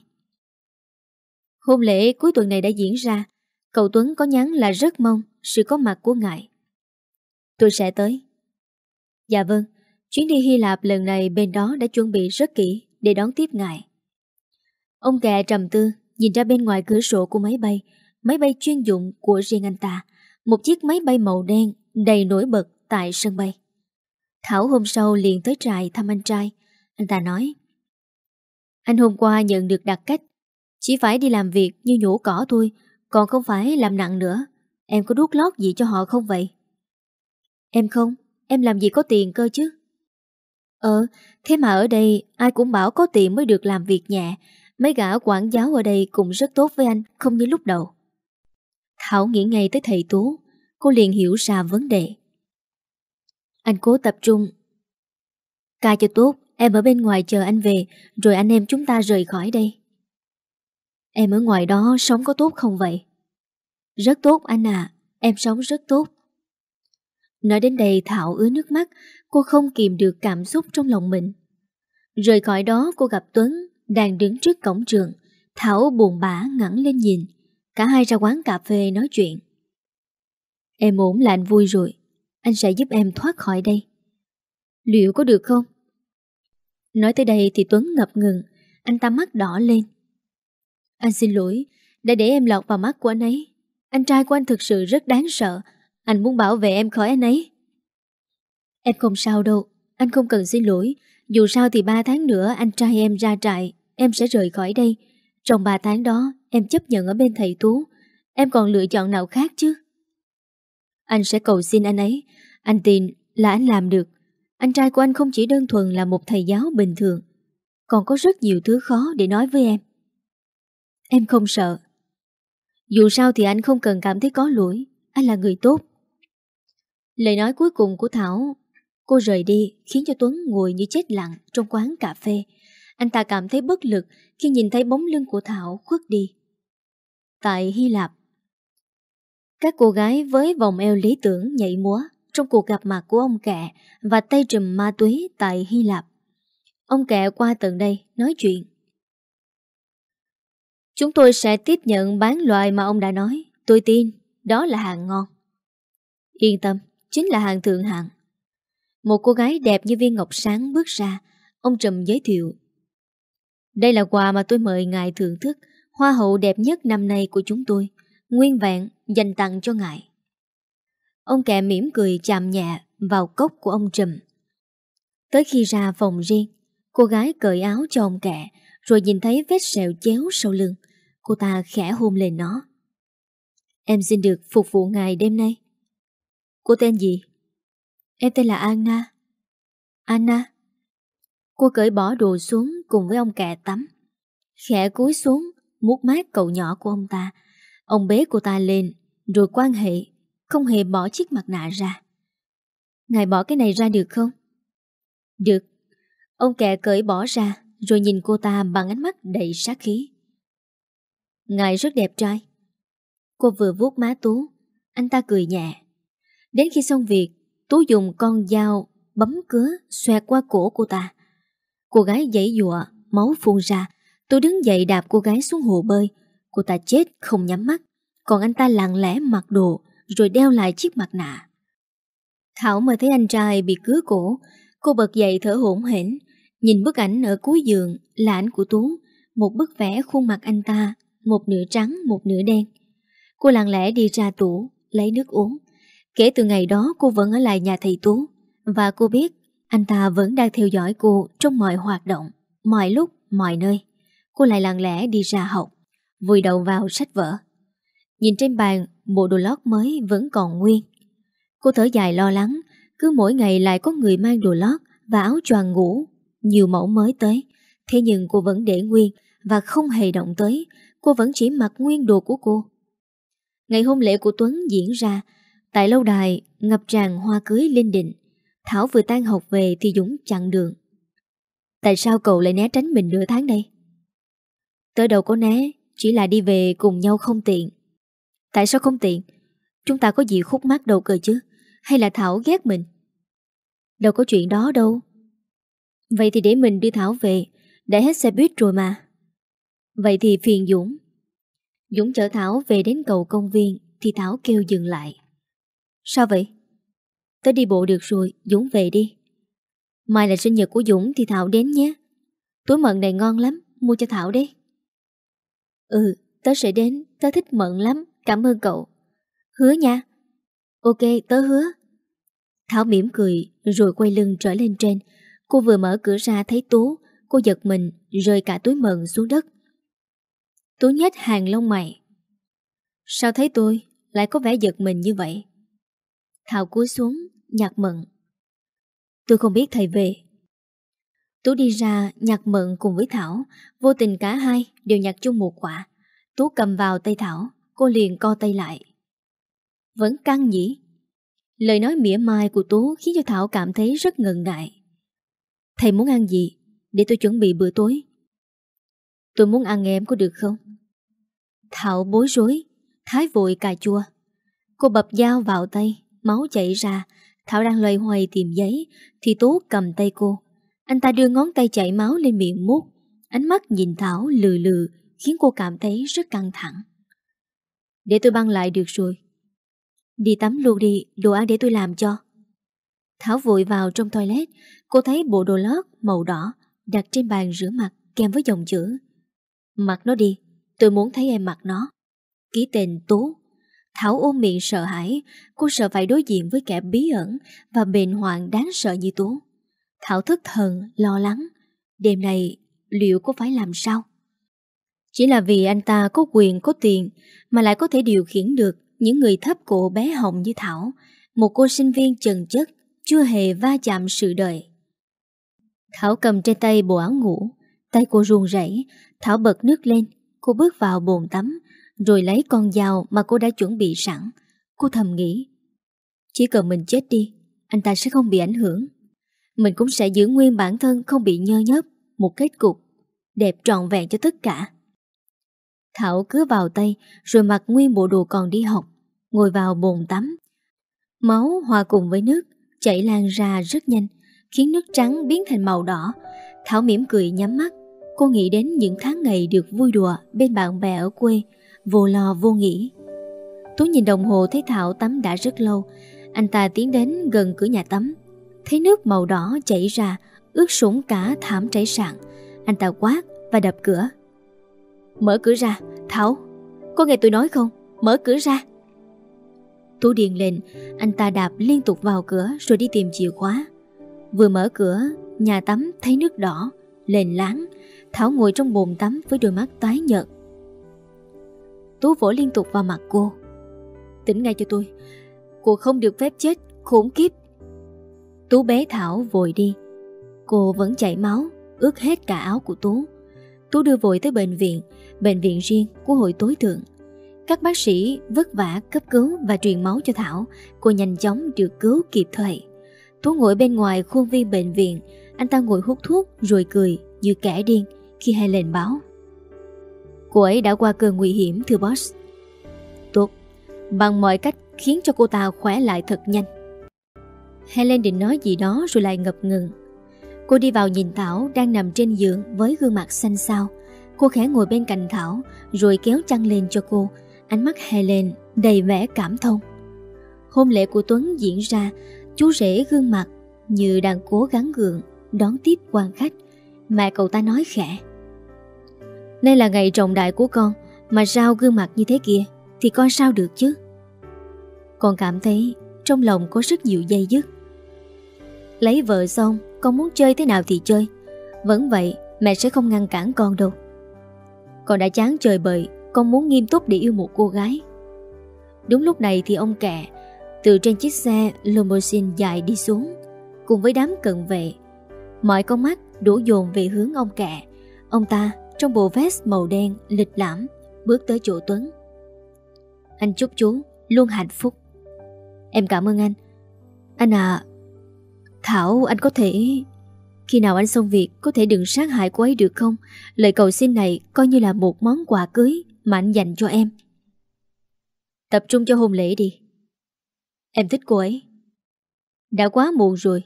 hôm lễ cuối tuần này đã diễn ra Cậu Tuấn có nhắn là rất mong sự có mặt của ngài Tôi sẽ tới. Dạ vâng, chuyến đi Hy Lạp lần này bên đó đã chuẩn bị rất kỹ để đón tiếp ngài. Ông kẹ trầm tư, nhìn ra bên ngoài cửa sổ của máy bay, máy bay chuyên dụng của riêng anh ta, một chiếc máy bay màu đen đầy nổi bật tại sân bay. Thảo hôm sau liền tới trại thăm anh trai, anh ta nói. Anh hôm qua nhận được đặc cách, chỉ phải đi làm việc như nhổ cỏ thôi, còn không phải làm nặng nữa. Em có đút lót gì cho họ không vậy? Em không, em làm gì có tiền cơ chứ? Ờ, thế mà ở đây ai cũng bảo có tiền mới được làm việc nhẹ. Mấy gã quản giáo ở đây cũng rất tốt với anh, không như lúc đầu. Thảo nghĩ ngay tới thầy Tú, cô liền hiểu ra vấn đề. Anh cố tập trung. Ca cho tốt, em ở bên ngoài chờ anh về, rồi anh em chúng ta rời khỏi đây. Em ở ngoài đó sống có tốt không vậy? Rất tốt anh à, em sống rất tốt. Nói đến đây Thảo ứa nước mắt, cô không kìm được cảm xúc trong lòng mình. Rời khỏi đó cô gặp Tuấn, đang đứng trước cổng trường. Thảo buồn bã ngẩng lên nhìn, cả hai ra quán cà phê nói chuyện. Em ổn là anh vui rồi, anh sẽ giúp em thoát khỏi đây. Liệu có được không? Nói tới đây thì Tuấn ngập ngừng, anh ta mắt đỏ lên. Anh xin lỗi, đã để em lọt vào mắt của anh ấy. Anh trai của anh thực sự rất đáng sợ, anh muốn bảo vệ em khỏi anh ấy Em không sao đâu Anh không cần xin lỗi Dù sao thì 3 tháng nữa anh trai em ra trại Em sẽ rời khỏi đây Trong 3 tháng đó em chấp nhận ở bên thầy Tú Em còn lựa chọn nào khác chứ Anh sẽ cầu xin anh ấy Anh tin là anh làm được Anh trai của anh không chỉ đơn thuần là một thầy giáo bình thường Còn có rất nhiều thứ khó để nói với em Em không sợ Dù sao thì anh không cần cảm thấy có lỗi Anh là người tốt Lời nói cuối cùng của Thảo Cô rời đi khiến cho Tuấn ngồi như chết lặng trong quán cà phê Anh ta cảm thấy bất lực khi nhìn thấy bóng lưng của Thảo khuất đi Tại Hy Lạp Các cô gái với vòng eo lý tưởng nhảy múa trong cuộc gặp mặt của ông kẹ và tay trùm ma túy tại Hy Lạp Ông kẹ qua tận đây nói chuyện Chúng tôi sẽ tiếp nhận bán loại mà ông đã nói Tôi tin đó là hàng ngon Yên tâm chính là hàng thượng hạng. Một cô gái đẹp như viên ngọc sáng bước ra, ông Trầm giới thiệu. Đây là quà mà tôi mời ngài thưởng thức, hoa hậu đẹp nhất năm nay của chúng tôi, nguyên vẹn dành tặng cho ngài. Ông kẹ mỉm cười chạm nhẹ vào cốc của ông Trầm. Tới khi ra phòng riêng, cô gái cởi áo cho ông kẹ, rồi nhìn thấy vết sẹo chéo sau lưng. Cô ta khẽ hôn lên nó. Em xin được phục vụ ngài đêm nay. Cô tên gì? Em tên là Anna. Anna. Cô cởi bỏ đồ xuống cùng với ông kẹ tắm. Khẽ cúi xuống, mút mát cậu nhỏ của ông ta. Ông bế cô ta lên, rồi quan hệ, không hề bỏ chiếc mặt nạ ra. Ngài bỏ cái này ra được không? Được. Ông kẹ cởi bỏ ra, rồi nhìn cô ta bằng ánh mắt đầy sát khí. Ngài rất đẹp trai. Cô vừa vuốt má Tú, anh ta cười nhẹ. Đến khi xong việc, Tú dùng con dao bấm cứa xoẹt qua cổ cô ta. Cô gái giãy dụa, máu phun ra. Tú đứng dậy đạp cô gái xuống hồ bơi. Cô ta chết không nhắm mắt. Còn anh ta lặng lẽ mặc đồ rồi đeo lại chiếc mặt nạ. Thảo mà thấy anh trai bị cứa cổ. Cô bật dậy thở hổn hển. Nhìn bức ảnh ở cuối giường là ảnh của Tú. Một bức vẽ khuôn mặt anh ta, một nửa trắng, một nửa đen. Cô lặng lẽ đi ra tủ, lấy nước uống. Kể từ ngày đó cô vẫn ở lại nhà thầy Tú Và cô biết anh ta vẫn đang theo dõi cô trong mọi hoạt động, mọi lúc, mọi nơi. Cô lại lặng lẽ đi ra học, vùi đầu vào sách vở. Nhìn trên bàn, bộ đồ lót mới vẫn còn nguyên. Cô thở dài lo lắng, cứ mỗi ngày lại có người mang đồ lót và áo choàng ngủ, nhiều mẫu mới tới. Thế nhưng cô vẫn để nguyên và không hề động tới, cô vẫn chỉ mặc nguyên đồ của cô. Ngày hôn lễ của Tuấn diễn ra, Tại lâu đài, ngập tràn hoa cưới linh đình. Thảo vừa tan học về thì Dũng chặn đường. Tại sao cậu lại né tránh mình nửa tháng đây? Tới đâu có né, chỉ là đi về cùng nhau không tiện. Tại sao không tiện? Chúng ta có gì khúc mắc đâu cơ chứ? Hay là Thảo ghét mình? Đâu có chuyện đó đâu. Vậy thì để mình đưa Thảo về, để hết xe buýt rồi mà. Vậy thì phiền Dũng. Dũng chở Thảo về đến cầu công viên thì Thảo kêu dừng lại. Sao vậy? Tớ đi bộ được rồi, Dũng về đi. Mai là sinh nhật của Dũng thì Thảo đến nhé. Túi mận này ngon lắm, mua cho Thảo đi Ừ, tớ sẽ đến, tớ thích mận lắm, cảm ơn cậu. Hứa nha. Ok, tớ hứa. Thảo mỉm cười rồi quay lưng trở lên trên. Cô vừa mở cửa ra thấy Tú, cô giật mình rơi cả túi mận xuống đất. Tú nhét hàng lông mày. Sao thấy tôi lại có vẻ giật mình như vậy? Thảo cúi xuống, nhạc mận. Tôi không biết thầy về. Tú đi ra, nhạc mận cùng với Thảo, vô tình cả hai đều nhặt chung một quả. Tú cầm vào tay Thảo, cô liền co tay lại. Vẫn căng nhỉ? Lời nói mỉa mai của Tú khiến cho Thảo cảm thấy rất ngần ngại. Thầy muốn ăn gì? Để tôi chuẩn bị bữa tối. Tôi muốn ăn em có được không? Thảo bối rối, thái vội cà chua. Cô bập dao vào tay, máu chảy ra. Thảo đang loay hoay tìm giấy, thì tú cầm tay cô. Anh ta đưa ngón tay chảy máu lên miệng mút. Ánh mắt nhìn Thảo lừ lừ, khiến cô cảm thấy rất căng thẳng. Để tôi băng lại được rồi. Đi tắm luôn đi, đồ ăn để tôi làm cho. Thảo vội vào trong toilet, cô thấy bộ đồ lót màu đỏ đặt trên bàn rửa mặt kèm với dòng chữ. Mặc nó đi, tôi muốn thấy em mặc nó. Ký tên Tú Thảo ôm miệng sợ hãi, cô sợ phải đối diện với kẻ bí ẩn và bệnh hoạn đáng sợ như Tú. Thảo thức thần, lo lắng. Đêm này, liệu cô phải làm sao? Chỉ là vì anh ta có quyền có tiền mà lại có thể điều khiển được những người thấp cổ bé hồng như Thảo, một cô sinh viên trần chất, chưa hề va chạm sự đời. Thảo cầm trên tay bộ áo ngủ, tay cô ruồn rẩy, Thảo bật nước lên, cô bước vào bồn tắm, rồi lấy con dao mà cô đã chuẩn bị sẵn. Cô thầm nghĩ, chỉ cần mình chết đi, anh ta sẽ không bị ảnh hưởng. Mình cũng sẽ giữ nguyên bản thân không bị nhơ nhớp, một kết cục, đẹp trọn vẹn cho tất cả. Thảo cứ vào tay rồi mặc nguyên bộ đồ còn đi học, ngồi vào bồn tắm. Máu hòa cùng với nước, chảy lan ra rất nhanh, khiến nước trắng biến thành màu đỏ. Thảo mỉm cười nhắm mắt, cô nghĩ đến những tháng ngày được vui đùa bên bạn bè ở quê, vô lo vô nghĩ. Tú nhìn đồng hồ thấy Thảo tắm đã rất lâu, anh ta tiến đến gần cửa nhà tắm. Thấy nước màu đỏ chảy ra, ướt sũng cả thảm trải sàn. Anh ta quát và đập cửa. Mở cửa ra, Thảo, có nghe tôi nói không? Mở cửa ra. Tú điền lên, anh ta đạp liên tục vào cửa rồi đi tìm chìa khóa. Vừa mở cửa, nhà tắm thấy nước đỏ, lên láng. Thảo ngồi trong bồn tắm với đôi mắt tái nhợt. Tú vỗ liên tục vào mặt cô Tỉnh ngay cho tôi Cô không được phép chết khốn kiếp Tú bé Thảo vội đi Cô vẫn chảy máu Ướt hết cả áo của Tú Tú đưa vội tới bệnh viện Bệnh viện riêng của hội tối thượng Các bác sĩ vất vả cấp cứu và truyền máu cho Thảo Cô nhanh chóng được cứu kịp thời Tú ngồi bên ngoài khuôn viên bệnh viện Anh ta ngồi hút thuốc rồi cười như kẻ điên khi hay lệnh báo Cô ấy đã qua cơn nguy hiểm thưa boss Tốt Bằng mọi cách khiến cho cô ta khỏe lại thật nhanh Helen định nói gì đó rồi lại ngập ngừng Cô đi vào nhìn Thảo đang nằm trên giường với gương mặt xanh xao Cô khẽ ngồi bên cạnh Thảo rồi kéo chăn lên cho cô Ánh mắt Helen đầy vẻ cảm thông Hôm lễ của Tuấn diễn ra Chú rể gương mặt như đang cố gắng gượng Đón tiếp quan khách Mẹ cậu ta nói khẽ Nay là ngày trọng đại của con Mà sao gương mặt như thế kia Thì con sao được chứ Con cảm thấy trong lòng có rất nhiều dây dứt Lấy vợ xong Con muốn chơi thế nào thì chơi Vẫn vậy mẹ sẽ không ngăn cản con đâu Con đã chán chơi bời Con muốn nghiêm túc để yêu một cô gái Đúng lúc này thì ông kẹ Từ trên chiếc xe Limousine dài đi xuống Cùng với đám cận vệ Mọi con mắt đổ dồn về hướng ông kẹ Ông ta trong bộ vest màu đen lịch lãm bước tới chỗ Tuấn. Anh chúc chú luôn hạnh phúc. Em cảm ơn anh. Anh à, Thảo anh có thể... Khi nào anh xong việc có thể đừng sát hại cô ấy được không? Lời cầu xin này coi như là một món quà cưới mà anh dành cho em. Tập trung cho hôn lễ đi. Em thích cô ấy. Đã quá muộn rồi.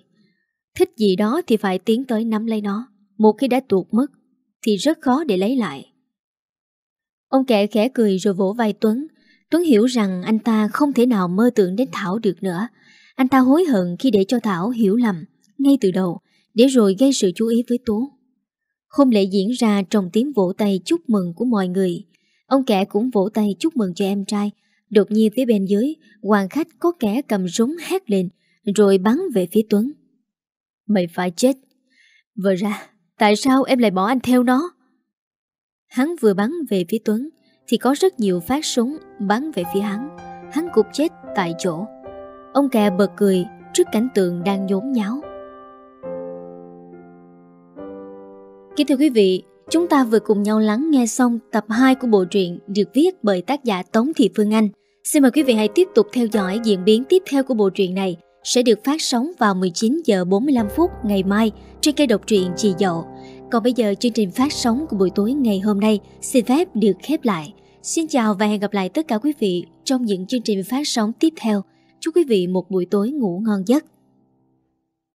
Thích gì đó thì phải tiến tới nắm lấy nó. Một khi đã tuột mất thì rất khó để lấy lại. Ông kệ khẽ cười rồi vỗ vai Tuấn. Tuấn hiểu rằng anh ta không thể nào mơ tưởng đến Thảo được nữa. Anh ta hối hận khi để cho Thảo hiểu lầm ngay từ đầu, để rồi gây sự chú ý với Tú. Hôm lễ diễn ra trong tiếng vỗ tay chúc mừng của mọi người. Ông kẻ cũng vỗ tay chúc mừng cho em trai. Đột nhiên phía bên dưới, hoàng khách có kẻ cầm súng hét lên, rồi bắn về phía Tuấn. Mày phải chết. Vừa ra, Tại sao em lại bỏ anh theo nó? Hắn vừa bắn về phía Tuấn Thì có rất nhiều phát súng bắn về phía hắn Hắn cục chết tại chỗ Ông kè bật cười trước cảnh tượng đang nhốn nháo Kính thưa quý vị, chúng ta vừa cùng nhau lắng nghe xong tập 2 của bộ truyện được viết bởi tác giả Tống Thị Phương Anh. Xin mời quý vị hãy tiếp tục theo dõi diễn biến tiếp theo của bộ truyện này sẽ được phát sóng vào 19 giờ 45 phút ngày mai trên kênh độc truyện Chị Dậu. Còn bây giờ chương trình phát sóng của buổi tối ngày hôm nay xin phép được khép lại. Xin chào và hẹn gặp lại tất cả quý vị trong những chương trình phát sóng tiếp theo. Chúc quý vị một buổi tối ngủ ngon giấc.